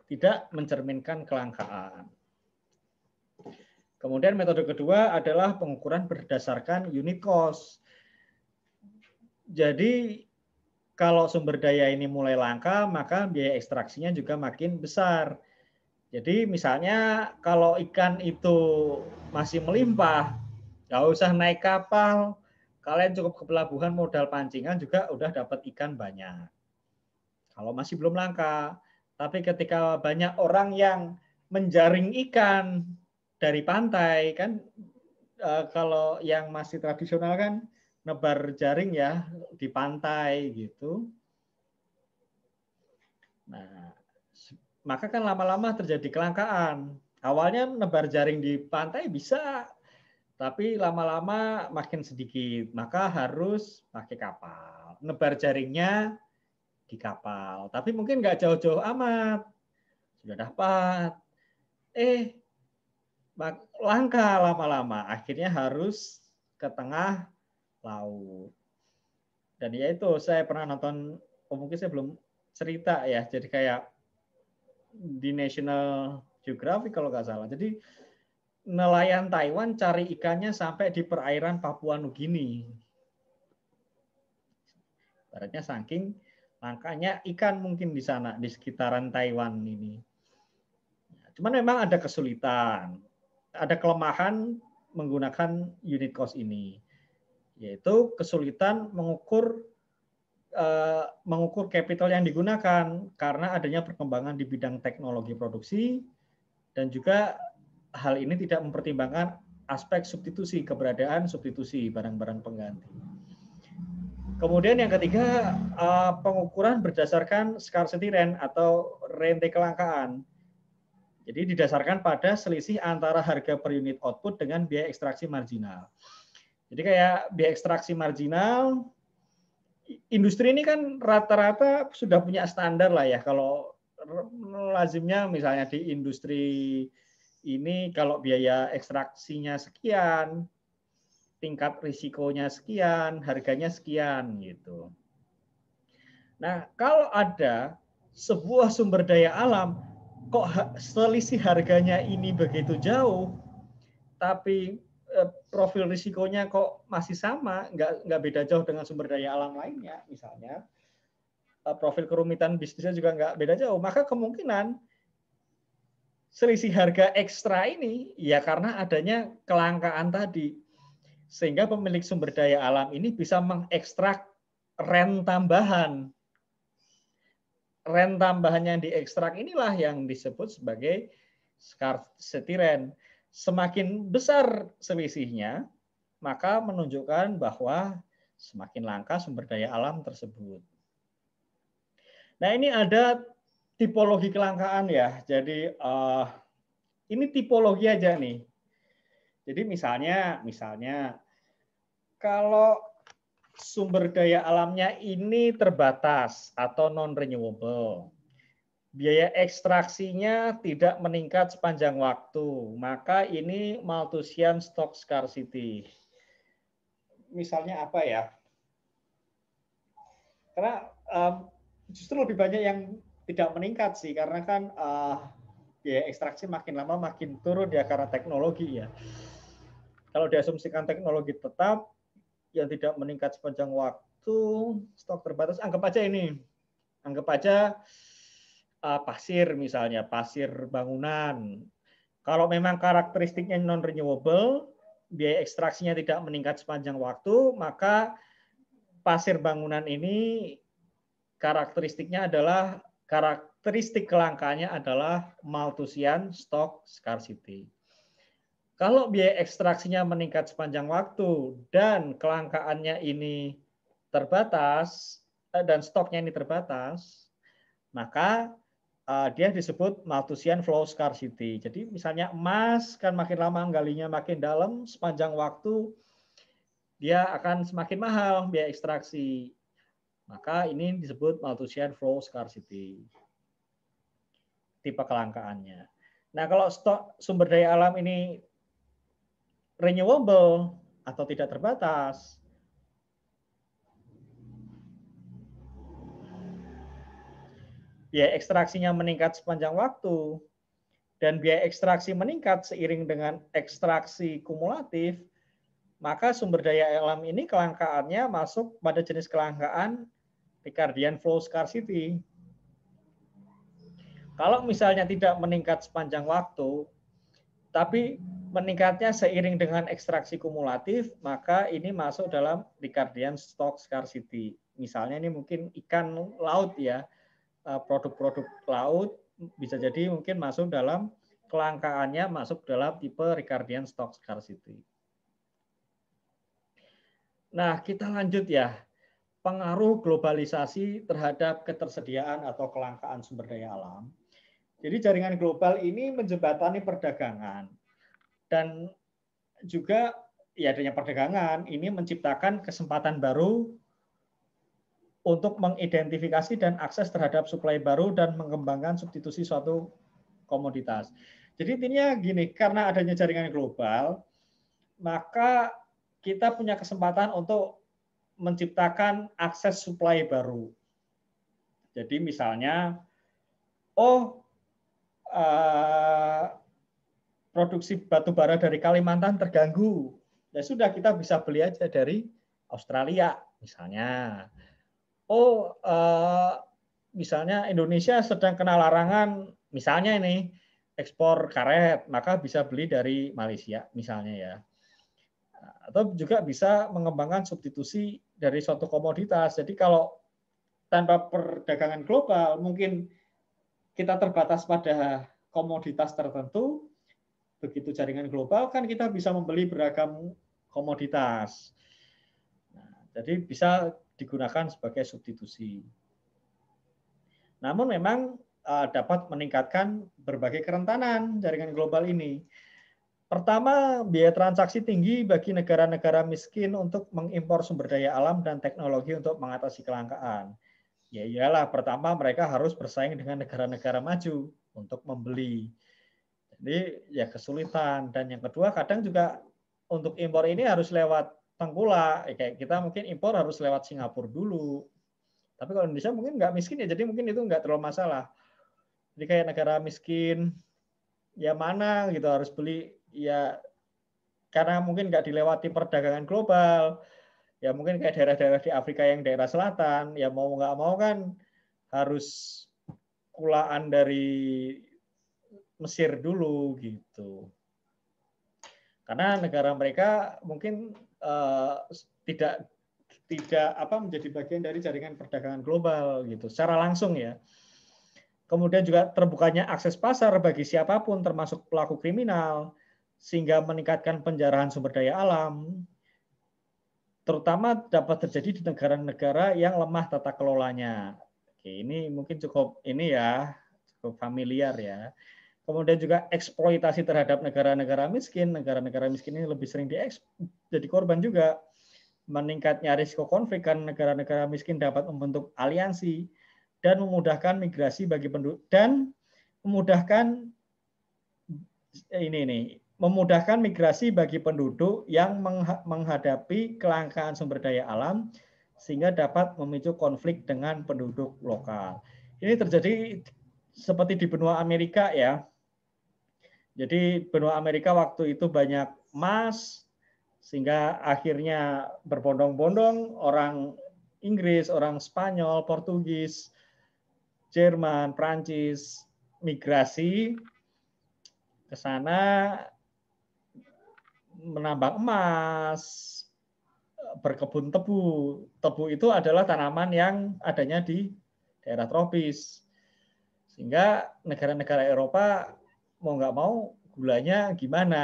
tidak mencerminkan kelangkaan. Kemudian metode kedua adalah pengukuran berdasarkan unit cost. Jadi kalau sumber daya ini mulai langka, maka biaya ekstraksinya juga makin besar. Jadi misalnya kalau ikan itu masih melimpah, nggak usah naik kapal, kalian cukup ke pelabuhan modal pancingan juga udah dapat ikan banyak. Kalau masih belum langka, tapi ketika banyak orang yang menjaring ikan dari pantai kan eh, kalau yang masih tradisional kan nebar jaring ya di pantai gitu. Nah, maka kan lama-lama terjadi kelangkaan. Awalnya nebar jaring di pantai bisa, tapi lama-lama makin sedikit. Maka harus pakai kapal. Nebar jaringnya di kapal. Tapi mungkin nggak jauh-jauh amat. Sudah dapat. Eh, langka lama-lama. Akhirnya harus ke tengah laut. Dan ya itu saya pernah nonton, oh mungkin saya belum cerita ya, jadi kayak di National Geographic kalau nggak salah. Jadi nelayan Taiwan cari ikannya sampai di perairan Papua Nugini. Baratnya saking langkanya ikan mungkin di sana di sekitaran Taiwan ini. Cuman memang ada kesulitan, ada kelemahan menggunakan unit cost ini yaitu kesulitan mengukur eh, mengukur capital yang digunakan karena adanya perkembangan di bidang teknologi produksi dan juga hal ini tidak mempertimbangkan aspek substitusi keberadaan substitusi barang-barang pengganti. Kemudian yang ketiga, eh, pengukuran berdasarkan scarcity rent atau rente kelangkaan. Jadi didasarkan pada selisih antara harga per unit output dengan biaya ekstraksi marginal. Jadi kayak biaya ekstraksi marginal, industri ini kan rata-rata sudah punya standar lah ya. Kalau lazimnya misalnya di industri ini kalau biaya ekstraksinya sekian, tingkat risikonya sekian, harganya sekian gitu. Nah, kalau ada sebuah sumber daya alam kok selisih harganya ini begitu jauh, tapi Eh, profil risikonya kok masih sama, nggak nggak beda jauh dengan sumber daya alam lainnya, misalnya eh, profil kerumitan bisnisnya juga nggak beda jauh, maka kemungkinan selisih harga ekstra ini ya karena adanya kelangkaan tadi, sehingga pemilik sumber daya alam ini bisa mengekstrak rent tambahan. Rent tambahan yang diekstrak inilah yang disebut sebagai scarcity rent semakin besar selisihnya, maka menunjukkan bahwa semakin langka sumber daya alam tersebut. Nah ini ada tipologi kelangkaan ya. Jadi uh, ini tipologi aja nih. Jadi misalnya, misalnya kalau sumber daya alamnya ini terbatas atau non renewable, biaya ekstraksinya tidak meningkat sepanjang waktu, maka ini Malthusian stock scarcity. Misalnya apa ya? Karena um, justru lebih banyak yang tidak meningkat sih, karena kan uh, biaya ekstraksi makin lama makin turun ya karena teknologi ya. Kalau diasumsikan teknologi tetap, yang tidak meningkat sepanjang waktu, stok terbatas, anggap aja ini. Anggap aja Eh, pasir misalnya, pasir bangunan. Kalau memang karakteristiknya non renewable, biaya ekstraksinya tidak meningkat sepanjang waktu, maka pasir bangunan ini karakteristiknya adalah karakteristik kelangkaannya adalah Malthusian stock scarcity. Kalau biaya ekstraksinya meningkat sepanjang waktu dan kelangkaannya ini terbatas eh, dan stoknya ini terbatas, maka uh, dia disebut Malthusian flow scarcity. Jadi misalnya emas kan makin lama galinya makin dalam, sepanjang waktu dia akan semakin mahal biaya ekstraksi. Maka ini disebut Malthusian flow scarcity. Tipe kelangkaannya. Nah, kalau stok sumber daya alam ini renewable atau tidak terbatas, biaya ekstraksinya meningkat sepanjang waktu dan biaya ekstraksi meningkat seiring dengan ekstraksi kumulatif, maka sumber daya alam ini kelangkaannya masuk pada jenis kelangkaan Picardian flow scarcity. Kalau misalnya tidak meningkat sepanjang waktu, tapi meningkatnya seiring dengan ekstraksi kumulatif, maka ini masuk dalam Picardian stock scarcity. Misalnya ini mungkin ikan laut ya, Eh, produk-produk laut bisa jadi mungkin masuk dalam kelangkaannya masuk dalam tipe Ricardian stock scarcity. Nah, kita lanjut ya. Pengaruh globalisasi terhadap ketersediaan atau kelangkaan sumber daya alam. Jadi jaringan global ini menjembatani perdagangan dan juga ya adanya perdagangan ini menciptakan kesempatan baru untuk mengidentifikasi dan akses terhadap suplai baru dan mengembangkan substitusi suatu komoditas. Jadi intinya gini, karena adanya jaringan global, maka kita punya kesempatan untuk menciptakan akses suplai baru. Jadi misalnya, oh eh, produksi batu bara dari Kalimantan terganggu, ya sudah kita bisa beli aja dari Australia misalnya oh uh, misalnya Indonesia sedang kena larangan misalnya ini ekspor karet, maka bisa beli dari Malaysia misalnya ya. Atau juga bisa mengembangkan substitusi dari suatu komoditas. Jadi kalau tanpa perdagangan global mungkin kita terbatas pada komoditas tertentu. Begitu jaringan global kan kita bisa membeli beragam komoditas. Nah, jadi bisa digunakan sebagai substitusi. Namun memang eh, dapat meningkatkan berbagai kerentanan jaringan global ini. Pertama, biaya transaksi tinggi bagi negara-negara miskin untuk mengimpor sumber daya alam dan teknologi untuk mengatasi kelangkaan. Ya iyalah, pertama mereka harus bersaing dengan negara-negara maju untuk membeli. Jadi ya kesulitan. Dan yang kedua, kadang juga untuk impor ini harus lewat tengkula ya, kayak kita mungkin impor harus lewat Singapura dulu. Tapi kalau Indonesia mungkin nggak miskin ya, jadi mungkin itu nggak terlalu masalah. Jadi kayak negara miskin, ya mana gitu harus beli ya karena mungkin nggak dilewati perdagangan global. Ya mungkin kayak daerah-daerah di Afrika yang daerah selatan, ya mau nggak mau kan harus kulaan dari Mesir dulu gitu. Karena negara mereka mungkin Eh, tidak tidak apa menjadi bagian dari jaringan perdagangan global gitu secara langsung ya. Kemudian juga terbukanya akses pasar bagi siapapun termasuk pelaku kriminal sehingga meningkatkan penjarahan sumber daya alam terutama dapat terjadi di negara-negara yang lemah tata kelolanya. ini mungkin cukup ini ya, cukup familiar ya kemudian juga eksploitasi terhadap negara-negara miskin. Negara-negara miskin ini lebih sering dieks jadi korban juga. Meningkatnya risiko konflik karena negara-negara miskin dapat membentuk aliansi dan memudahkan migrasi bagi penduduk dan memudahkan ini nih memudahkan migrasi bagi penduduk yang menghadapi kelangkaan sumber daya alam sehingga dapat memicu konflik dengan penduduk lokal. Ini terjadi seperti di benua Amerika ya, jadi benua Amerika waktu itu banyak emas, sehingga akhirnya berbondong-bondong orang Inggris, orang Spanyol, Portugis, Jerman, Prancis migrasi ke sana menambang emas, berkebun tebu. Tebu itu adalah tanaman yang adanya di daerah tropis. Sehingga negara-negara Eropa mau nggak mau gulanya gimana.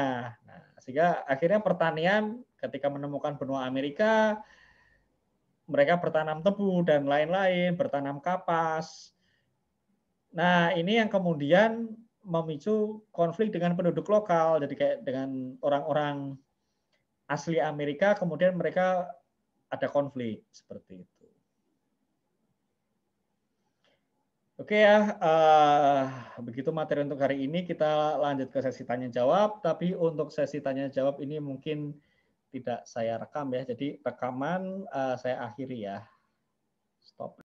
Nah, sehingga akhirnya pertanian ketika menemukan benua Amerika, mereka bertanam tebu dan lain-lain, bertanam kapas. Nah, ini yang kemudian memicu konflik dengan penduduk lokal, jadi kayak dengan orang-orang asli Amerika, kemudian mereka ada konflik seperti itu. Oke ya, uh, begitu materi untuk hari ini. Kita lanjut ke sesi tanya jawab. Tapi untuk sesi tanya jawab ini mungkin tidak saya rekam ya. Jadi rekaman uh, saya akhiri ya. Stop.